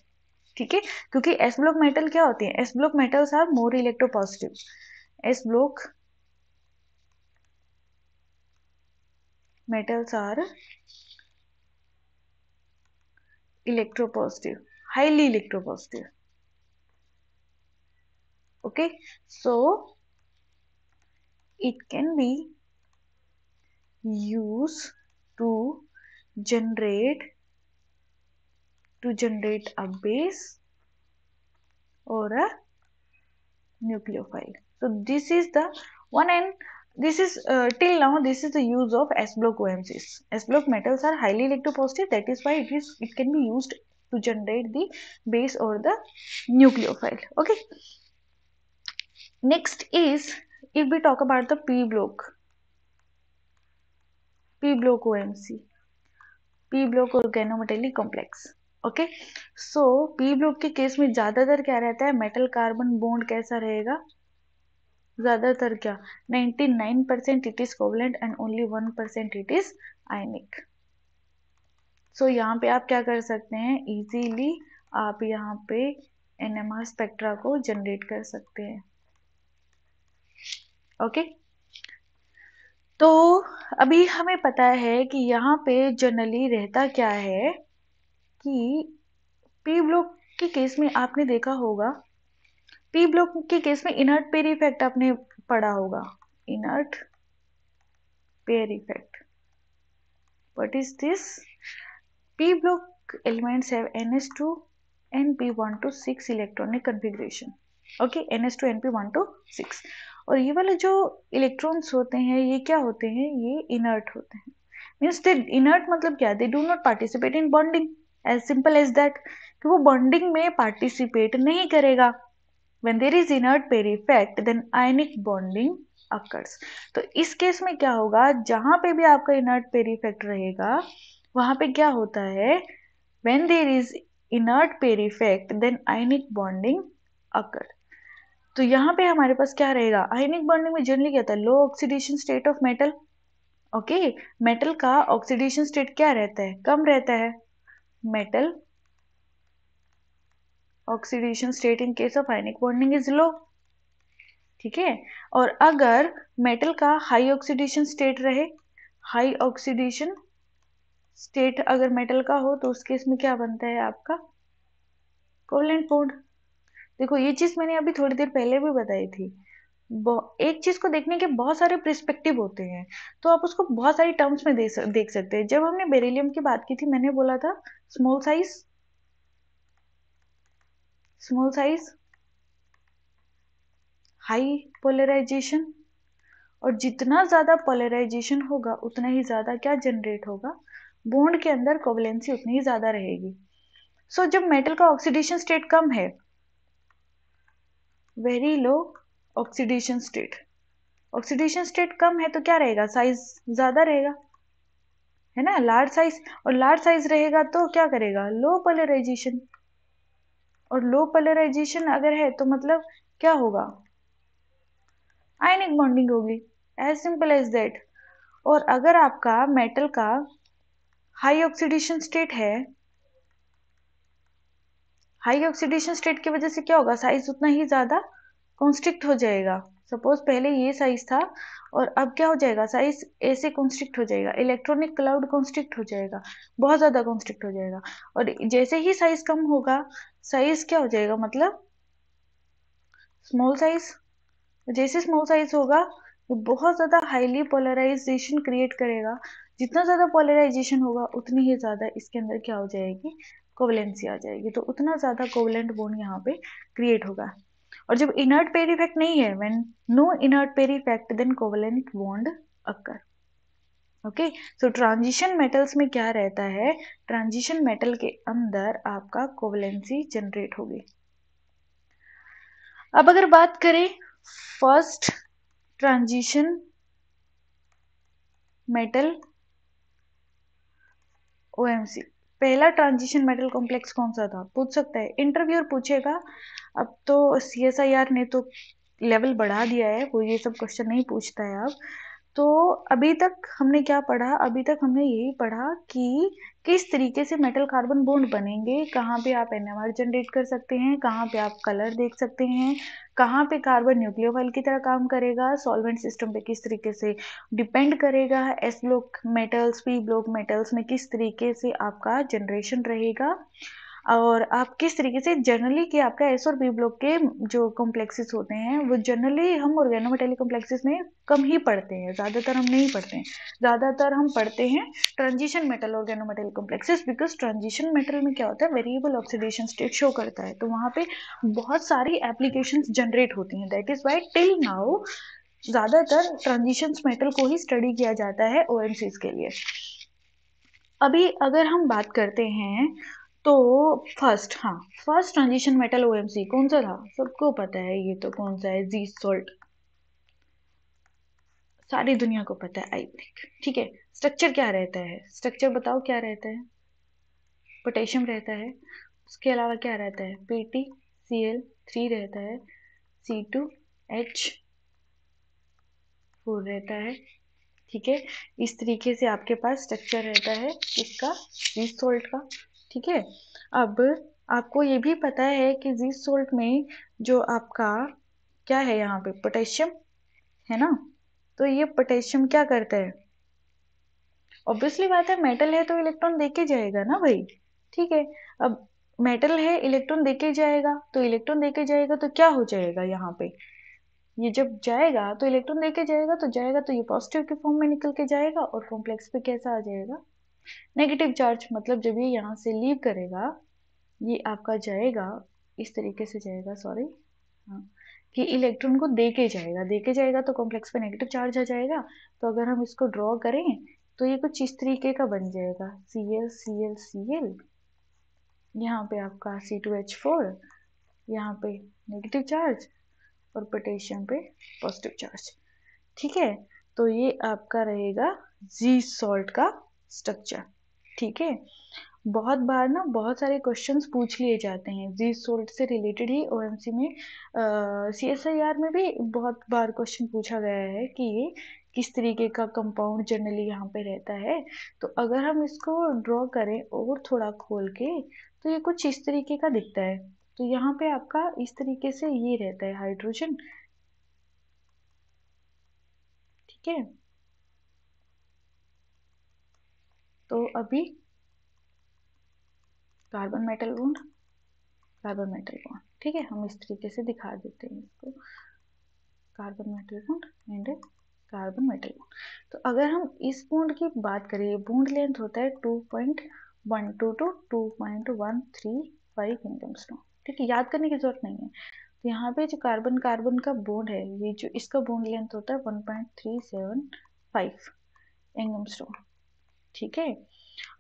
ठीक है क्योंकि एस ब्लॉक मेटल क्या होते हैं S block metals are more electropositive S block metals are electropositive highly electropositive okay so it can be use to जनरेट to generate a base or a nucleophile. So this is the one and this is uh, till now this is the use of S block OMCs. S block metals are highly electropositive that is why it is it can be used to generate the base or the nucleophile. Okay. Next is if we talk about the P block, P block OMC, P block organometallic complex. Okay so P block के case में ज़्यादातर क्या रहता है metal carbon bond कैसा रहेगा ज़्यादातर क्या 99 percent it is covalent and only one percent it is ionic so यहाँ पे आप क्या कर सकते हैं इजीली आप यहाँ पे एनएमआर स्पेक्ट्रा को जनरेट कर सकते हैं ओके okay? तो अभी हमें पता है कि यहाँ पे जनरली रहता क्या है कि पी ब्लॉक के केस में आपने देखा होगा पी ब्लॉक के केस में इनर्ट पेयर इफेक्ट आपने पढ़ा होगा inert pair effect what is this P block what is this two N P one to six electronic to okay N S two N P one to six और ये वाले जो electrons होते हैं ये क्या होते हैं ये इनर्ट होते हैं मीन्स दे इनर्ट मतलब क्या they do not participate in bonding as simple as that कि वो बॉन्डिंग में पार्टिसिपेट नहीं करेगा when there is inert pair effect then ionic bonding occurs तो इस केस में क्या होगा जहां पे भी आपका इनर्ट पेर इफेक्ट रहेगा वहां पे क्या होता है when there is inert pair effect then ionic bonding occur तो यहाँ पे हमारे पास क्या रहेगा आयनिक बॉन्डिंग में जनरली क्या था low oxidation state of metal okay metal का ऑक्सीडेशन स्टेट क्या रहता है कम रहता है metal oxidation state in case of ionic bonding इज लो ठीक है और अगर मेटल का हाई ऑक्सीडेशन स्टेट रहे हाई ऑक्सीडेशन स्टेट अगर मेटल का हो तो उस केस में क्या बनता है आपका कोवलेंट बॉन्ड देखो ये चीज मैंने अभी थोड़ी देर पहले भी बताई थी एक चीज को देखने के बहुत सारे प्रिस्पेक्टिव होते हैं तो आप उसको बहुत सारी टर्म्स में देख सकते हैं जब हमने बेरिलियम की बात की थी मैंने बोला था small size small size high polarization और जितना ज़्यादा पोलराइजेशन होगा उतना ही ज़्यादा क्या जनरेट होगा बॉन्ड के अंदर कोवलेंसी उतनी ही ज़्यादा रहेगी सो so, जब मेटल का ऑक्सीडेशन स्टेट कम है very low oxidation state oxidation state कम है तो क्या रहेगा साइज ज़्यादा रहेगा है ना लार्ज साइज और लार्ज साइज रहेगा तो क्या करेगा लो पोलराइजेशन और लो पोलराइजेशन अगर है तो मतलब क्या होगा आयनिक बॉन्डिंग होगी एज सिंपल एज दैट और अगर आपका मेटल का हाई ऑक्सीडेशन स्टेट है हाई ऑक्सीडेशन स्टेट की वजह से क्या होगा साइज उतना ही ज़्यादा कॉन्स्ट्रिक्ट हो जाएगा सपोज पहले ये साइज था और अब क्या हो जाएगा साइज ऐसे कॉन्स्ट्रिक्ट हो जाएगा इलेक्ट्रॉनिक क्लाउड कॉन्स्ट्रिक्ट हो जाएगा बहुत ज़्यादा कॉन्स्ट्रिक्ट हो जाएगा और जैसे ही साइज कम होगा साइज क्या हो जाएगा मतलब स्मॉल साइज जैसे स्मॉल साइज होगा बहुत ज़्यादा हाईली पोलराइजेशन क्रिएट करेगा जितना ज़्यादा पोलराइजेशन होगा उतनी ही ज़्यादा इसके अंदर क्या हो जाएगी कोवलेंसी आ जाएगी तो उतना ज़्यादा कोवलेंट बोन यहाँ पे क्रिएट होगा और जब इनर्ट पेयर इफेक्ट नहीं है when no inert pair effect then covalent bond occur okay so transition metals में क्या रहता है ट्रांजिशन मेटल के अंदर आपका कोवलेंसी जनरेट होगी अब अगर बात करें फर्स्ट ट्रांजिशन मेटल ओएमसी पहला ट्रांजिशन मेटल कॉम्प्लेक्स कौन सा था पूछ सकता है इंटरव्यूअर पूछेगा अब तो सी एस आई आर ने तो लेवल बढ़ा दिया है वो ये सब क्वेश्चन नहीं पूछता है अब तो अभी तक हमने क्या पढ़ा अभी तक हमने यही पढ़ा कि किस तरीके से मेटल कार्बन बॉन्ड बनेंगे कहाँ पे आप एन जनरेट कर सकते हैं कहाँ पे आप कलर देख सकते हैं कहाँ पे कार्बन न्यूक्लियोफाइल की तरह काम करेगा सॉल्वेंट सिस्टम पे किस तरीके से डिपेंड करेगा S block metals P block metals में किस तरीके से आपका जनरेशन रहेगा और आप किस तरीके से जनरली कि आपका एस और बी ब्लॉक के जो कॉम्प्लेक्सेस होते हैं वो जनरली हम ऑर्गेनोमेटेलिक कॉम्प्लेक्सेस में कम ही पढ़ते हैं ज़्यादातर हम नहीं पढ़ते हैं ज़्यादातर हम पढ़ते हैं transition metal organometallic complexes because transition metal में क्या होता है वेरिएबल ऑक्सीडेशन स्टेट शो करता है तो वहाँ पे बहुत सारी एप्लीकेशन जनरेट होती हैं that is why till now ज़्यादातर ट्रांजिशन मेटल को ही स्टडी किया जाता है ओ के लिए अभी अगर हम बात करते हैं तो फर्स्ट हाँ फर्स्ट ट्रांजिशन मेटल ओ कौन सा था सबको पता है ये तो कौन सा है जी सोल्ट सारी दुनिया को पता है आई थिंक ठीक है स्ट्रक्चर क्या रहता है स्ट्रक्चर बताओ क्या रहता है पोटेशियम रहता है उसके अलावा क्या रहता है P T C L three रहता है सी टू एच फोर रहता है ठीक है इस तरीके से आपके पास स्ट्रक्चर रहता है इसका सोल्ट का ठीक है अब आपको ये भी पता है कि जी सोल्ट में जो आपका क्या है यहाँ पे पोटेशियम है ना तो ये पोटेशियम क्या करता है ऑब्वियसली बात है मेटल है तो इलेक्ट्रॉन देके जाएगा ना भाई ठीक है अब मेटल है इलेक्ट्रॉन देके जाएगा तो इलेक्ट्रॉन देके जाएगा तो क्या हो जाएगा यहाँ पे ये जब जाएगा तो इलेक्ट्रॉन देके जाएगा तो जाएगा तो ये पॉजिटिव के फॉर्म में निकल के जाएगा और कॉम्प्लेक्स पे कैसा आ जाएगा नेगेटिव चार्ज मतलब जब ये यहाँ से लीव करेगा ये आपका जाएगा इस तरीके से जाएगा सॉरी हाँ कि इलेक्ट्रॉन को दे के जाएगा दे के जाएगा तो कॉम्प्लेक्स पे नेगेटिव चार्ज आ जाएगा तो अगर हम इसको ड्रॉ करें तो ये कुछ इस तरीके का बन जाएगा C L C L C L यहाँ पे आपका सी टू एच फोर यहाँ पे नेगेटिव चार्ज और पोटेशियम पे पॉजिटिव चार्ज ठीक है तो ये आपका रहेगा जी सॉल्ट का स्ट्रक्चर ठीक है बहुत बार ना बहुत सारे क्वेश्चंस पूछ लिए जाते हैं जी सोल्ट से रिलेटेड ही ओ में सी एस आई आर में भी बहुत बार क्वेश्चन पूछा गया है कि ये किस तरीके का कंपाउंड जनरली यहाँ पे रहता है तो अगर हम इसको ड्रॉ करें और थोड़ा खोल के तो ये कुछ इस तरीके का दिखता है तो यहाँ पे आपका इस तरीके से ये रहता है हाइड्रोजन ठीक है तो अभी carbon metal bond carbon metal bond ठीक है हम इस तरीके से दिखा देते हैं इसको carbon metal bond and carbon metal bond तो अगर हम इस बॉन्ड की बात करें बॉन्ड लेंथ होता है two point one two to two point one three five angstrom ठीक है याद करने की जरूरत नहीं है तो यहाँ पे जो कार्बन कार्बन का बॉन्ड है ये जो इसका बॉन्ड लेंथ होता है one point three seven five angstrom ठीक है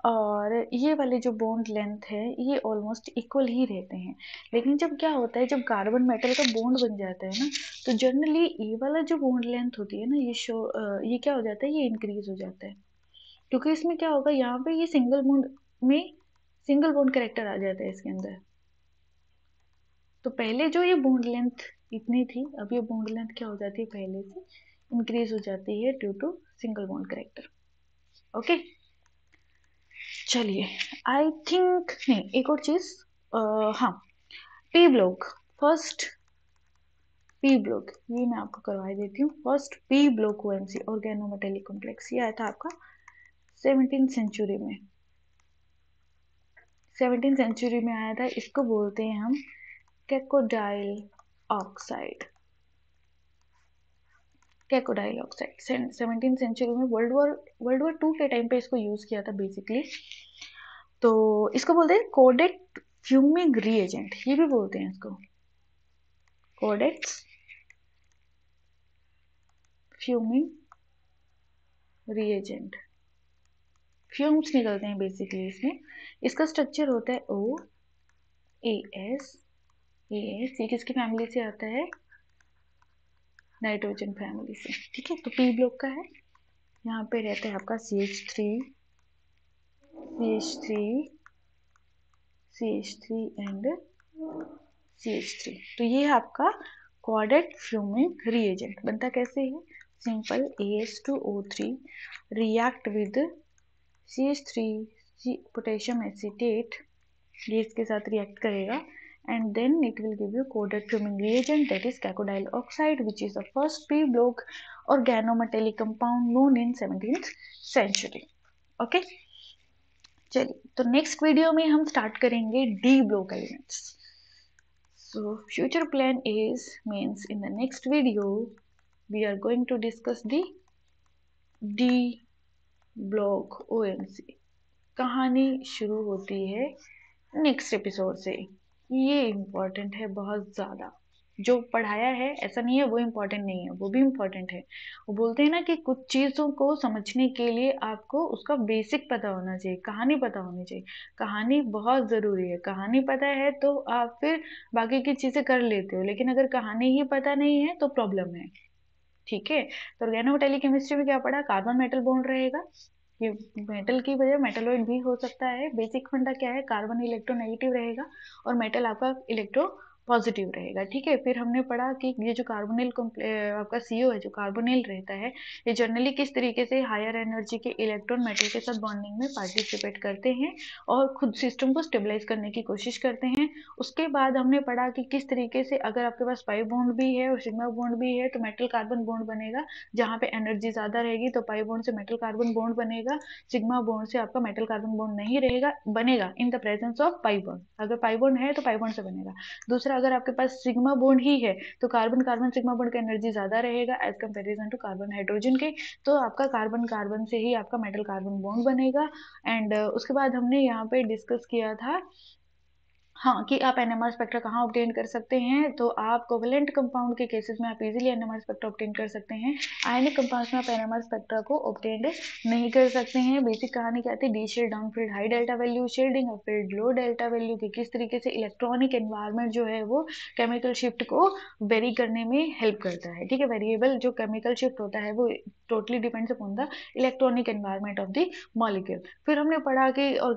और ये वाले जो बोन्ड लेंथ है ये ऑलमोस्ट इक्वल ही रहते हैं लेकिन जब क्या होता है जब कार्बन मेटल का बोन्ड बन जाता है ना तो जनरली ये वाला जो बोन्ड लेंथ होती है ना ये शो ये क्या हो जाता है ये इंक्रीज हो जाता है क्योंकि इसमें क्या होगा यहाँ पे ये सिंगल बोन्ड में सिंगल बोन्ड करेक्टर आ जाता है इसके अंदर तो पहले जो ये बोन्ड लेंथ इतनी थी अब ये बोन्ड लेंथ क्या हो जाती है पहले से इंक्रीज हो जाती है due to single bond character okay चलिए आई थिंक नहीं एक और चीज़ हाँ P block first P block ये मैं आपको करवाई देती हूँ first P block O M C organometallic complex ये आया था आपका सेवनटीन सेंचुरी में सेवनटीन सेंचुरी में आया था इसको बोलते हैं हम cacodyl oxide cacodyl oxide seventeen century में world war world war two के टाइम पे इसको यूज़ किया था बेसिकली तो इसको बोलते हैं कोडेट फ्यूमिंग रीएजेंट ये भी बोलते हैं इसको कोडेट्स फ्यूमिंग रीएजेंट फ्यूम्स निकलते हैं बेसिकली इसमें इसका स्ट्रक्चर होता है ओ ए एस ए एस ये किसकी फैमिली से आता है नाइट्रोजन फैमिली से ठीक है तो पी ब्लॉक का है यहाँ पे रहता है आपका C H three C H three C H three and C H three तो ये है आपका क्वाडेट फ्यूमिक रिएजेंट बनता कैसे है simple A S two O three react with C H three C potassium acetate ये इसके साथ रिएक्ट करेगा and then it will give you coated cumin reagent that is cacodyl oxide which is the first p-block organometallic compound known in 17th century okay चलिए तो next video में हम start करेंगे D block elements so future plan is means in the next video we are going to discuss the d block omc कहानी शुरू होती है next episode से ये इम्पॉर्टेंट है बहुत ज़्यादा जो पढ़ाया है ऐसा नहीं है वो इम्पोर्टेंट नहीं है वो भी इम्पोर्टेंट है वो बोलते हैं ना कि कुछ चीज़ों को समझने के लिए आपको उसका बेसिक पता होना चाहिए कहानी पता होनी चाहिए कहानी बहुत ज़रूरी है कहानी पता है तो आप फिर बाकी की चीज़ें कर लेते हो लेकिन अगर कहानी ही पता नहीं है तो प्रॉब्लम है ठीक है तो ऑर्गेनो केमिस्ट्री में क्या पढ़ा कार्बन मेटल बोन रहेगा ये मेटल की वजह मेटलॉइड भी हो सकता है बेसिक फंडा क्या है कार्बन इलेक्ट्रोनेगेटिव रहेगा और मेटल आपका इलेक्ट्रो पॉजिटिव रहेगा ठीक है फिर हमने पढ़ा कि ये जो कार्बोनिल आपका सीओ है जो कार्बोनिल रहता है ये जनरली किस तरीके से हायर एनर्जी के इलेक्ट्रॉन मेटल के साथ बॉन्डिंग में पार्टिसिपेट करते हैं और खुद सिस्टम को स्टेबलाइज करने की कोशिश करते हैं उसके बाद हमने पढ़ा कि किस तरीके से अगर आपके पास पाइप बॉन्ड भी है और सिग्मा बॉन्ड भी है तो मेटल कार्बन बॉन्ड बनेगा जहाँ पे एनर्जी ज़्यादा रहेगी तो पाइप बॉन्ड से मेटल कार्बन बॉन्ड बनेगा सिग्मा बॉन्ड से आपका मेटल कार्बन बॉन्ड नहीं रहेगा बनेगा in the presence of pi bond अगर पाइप बॉन्ड है तो पाइप बॉन्ड से बनेगा दूसरा अगर आपके पास सिग्मा बोन्ड ही है तो कार्बन कार्बन सिग्मा बोन्ड का एनर्जी ज़्यादा रहेगा as comparison to carbon hydrogen के तो आपका कार्बन कार्बन से ही आपका मेटल कार्बन बॉन्ड बनेगा एंड उसके बाद हमने यहाँ पे डिस्कस किया था हाँ कि आप एन एम स्पेक्ट्रा कहाँ ऑप्टेन कर सकते हैं तो आप कोवलेंट कंपाउंड के केसेस में आप easily N M spectra obtain कर सकते हैं आयनिक कंपाउंड्स में आप एन एम स्पेक्ट्रा को ऑप्टेन नहीं कर सकते हैं बेसिक कहानी क्या थी deshield downfield high delta value shielding और फील्ड लो डेल्टा वैल्यू की किस तरीके से इलेक्ट्रॉनिक एनवायरमेंट जो है वो केमिकल शिफ्ट को वेरी करने में हेल्प करता है ठीक है वेरिएबल जो केमिकल शिफ्ट होता है वो totally depends upon the electronic environment of the molecule फिर हमने पढ़ा कि ओ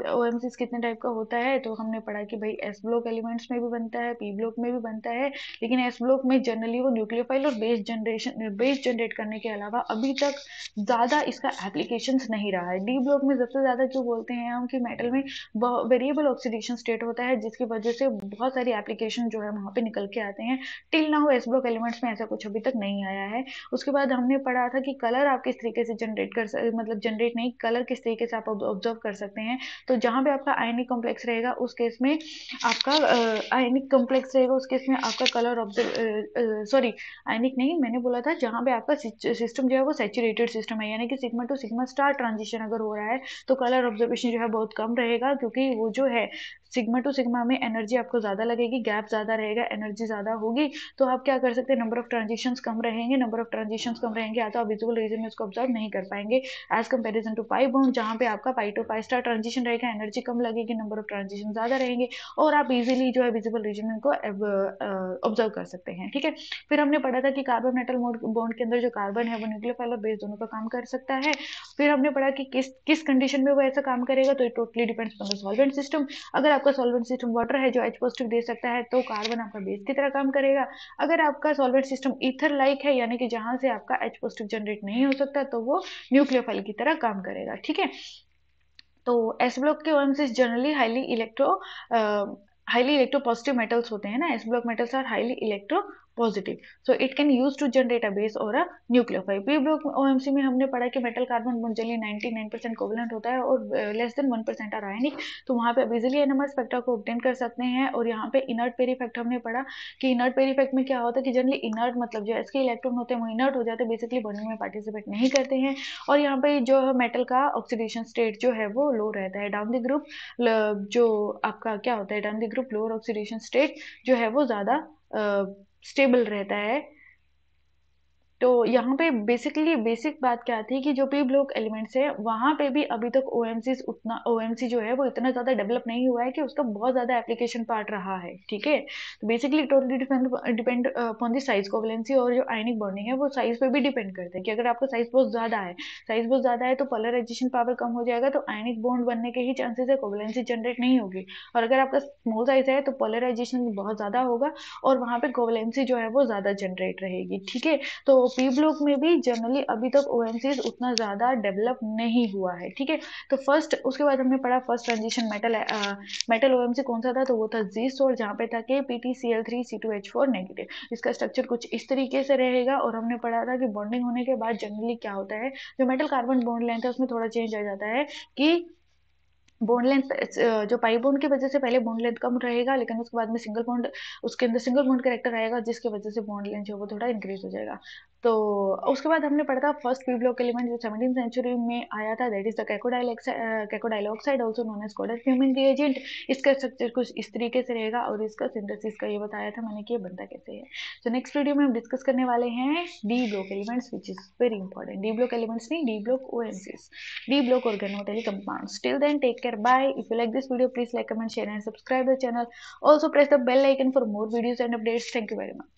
कितने टाइप का होता है तो हमने पढ़ा कि भाई एस ब्लॉक एलिमेंट्स में भी बनता है पी ब्लॉक में भी बनता है लेकिन एस ब्लॉक में जनरली वो न्यूक्लियोफाइल और बेस जनरेशन बेस जनरेट करने के अलावा अभी तक ज़्यादा इसका एप्लीकेशन नहीं रहा है डी ब्लॉक में सबसे ज़्यादा जो बोलते हैं हम कि मेटल में वेरिएबल ऑक्सीडेशन स्टेट होता है जिसकी वजह से बहुत सारी एप्लीकेशन जो है वहाँ पर निकल के आते हैं till now S block elements में ऐसा कुछ अभी तक नहीं आया है उसके बाद हमने पढ़ा था कि कलर आप किस तरीके से जनरेट कर मतलब जनरेट नहीं कलर किस तरीके से आप ऑब्जर्व कर सकते हैं तो जहाँ पे आपका आयनिक कॉम्प्लेक्स रहेगा उस केस में आपका आयनिक कॉम्प्लेक्स रहेगा उसके में आपका कलर ऑब्जर्व सॉरी आयनिक नहीं मैंने बोला था जहाँ पे आपका सिस्टम जो है वो सेचुरेटेड सिस्टम है यानी कि sigma to sigma star transition अगर हो रहा है तो कलर ऑब्जर्वेशन जो है बहुत कम रहेगा क्योंकि वो जो है सिग्मा टू सिग्मा में एनर्जी आपको ज़्यादा लगेगी गैप ज़्यादा रहेगा एनर्जी ज़्यादा होगी तो आप क्या कर सकते हैं नंबर ऑफ ट्रांजेक्शन कम रहेंगे नंबर ऑफ ट्रांजेक्शन कम रहेंगे या तो आप विजुअल रीजन में उसको ऑब्जर्व नहीं कर पाएंगे as comparison to pi bond जहां पे आपका pi to pi star transition रहेगा एनर्जी कम लगेगी नंबर ऑफ ट्रांजेक्शन ज़्यादा रहेंगे और आप इजिली जो है विजिबल रीजन में उनको ऑब्जर्व कर सकते हैं ठीक है फिर हमने पढ़ा था कि कार्बन मेटल बॉन्ड के अंदर जो कार्बन है वो न्यूक्लियोफाइल और बेस दोनों का काम कर सकता है फिर हमने पढ़ा कि किस किस कंडीशन में वो ऐसा काम करेगा तो it totally depends on the solvent system अगर आपका सॉल्वेंट सिस्टम वाटर है जो एच पॉजिटिव दे सकता है तो कार्बन आपका बेस की तरह काम करेगा अगर आपका सॉल्वेंट सिस्टम ईथर लाइक है यानी कि जहां से आपका एच पॉजिटिव जनरेट नहीं हो सकता तो वो न्यूक्लियोफाइल की तरह काम करेगा ठीक है तो एस ब्लॉक के one generally highly electro highly electropositive metals होते हैं ना S block metals are highly electropositive so it can use to generate a base और a nucleophile P block OMC में हमने पढ़ा कि मेटल कार्बन मोनजली 99 परसेंट कोवलेंट होता है और लेस देन 1 परसेंट आयनिक तो वहाँ पे अब इजिली एनमर स्पेक्ट्रा को ऑप्टेन कर सकते हैं और यहाँ पे इनर्ट पेरीफेक्ट हमने पढ़ा कि इनर्ट पेरीफेक्ट में क्या होता है कि जनरली इनर्ट मतलब जो इसके इलेक्ट्रॉन होते हैं वो इनर्ट हो जाते हैं बेसिकली बर्निंग में पार्टिसिपेट नहीं करते हैं और यहाँ पे जो है मेटल का ऑक्सीडेशन स्टेट जो है वो लो रहता है डाउन द ग्रुप जो आपका क्या होता है down the group lower oxidation state जो है वो ज़्यादा स्टेबल रहता है तो यहाँ पे बेसिकली बेसिक बात क्या थी कि जो पी ब्लॉक एलिमेंट्स है वहाँ पे भी अभी तक ओ उतना ओ जो है वो इतना ज़्यादा डेवलप नहीं हुआ है कि उसका बहुत ज़्यादा एप्लीकेशन पार्ट रहा है ठीक है तो basically totally depend depend upon the size covalency और जो आइनिक बॉन्डिंग है वो साइज पे भी डिपेंड करते हैं कि अगर आपका साइज बहुत ज़्यादा है साइज बहुत ज़्यादा है तो पोलराइजेशन पावर कम हो जाएगा तो आयनिक बॉन्ड बनने के ही चांसेस है कोवलेंसी जनरेट नहीं होगी और अगर आपका स्मॉल साइज है तो पोलराइजेशन बहुत ज़्यादा होगा और वहाँ पर कोवलेंसी जो है वो ज़्यादा जनरेट रहेगी ठीक है तो पी ब्लॉक में भी जनरली अभी तक ओएनसी उतना ज़्यादा डेवलप नहीं हुआ है ठीक है तो फर्स्ट उसके बाद हमने पढ़ा first transition metal metal OMC कौन सा था तो वो था जीस और जहाँ पे था कि P T C L three C two H four negative इसका स्ट्रक्चर कुछ इस तरीके से रहेगा और हमने पढ़ा था कि बॉन्डिंग होने के बाद जनरली क्या होता है जो मेटल कार्बन बॉन्ड लेंथ है उसमें थोड़ा चेंज आ जाता है कि बोन लेंथ जो पाई बोन की वजह से पहले बोन लेंथ कम रहेगा लेकिन उसके बाद में सिंगल बॉन्ड उसके अंदर सिंगल बॉन्ड करेक्टर आएगा जिसकी वजह से बॉन्ड लेंथ जो वो थोड़ा इंक्रीज हो जाएगा तो उसके बाद हमने पढ़ा था फर्स्ट पीब्लॉक ब्लॉक एलिमेंट जो सेवनटीन सेंचुरी में आया था that is the cacodyl oxide also known as cadet fuming reagent इसका स्ट्रक्चर कुछ इस तरीके से रहेगा और इसका सिंथेसिस का ये बताया था मैंने कि ये बनता कैसे है तो नेक्स्ट वीडियो में हम डिस्कस करने वाले हैं D block elements which is very important D block elements नहीं D block O D block organometallic compound still then take care bye if you like this video please like comment share and subscribe the channel also press the bell icon for more videos and updates thank you very much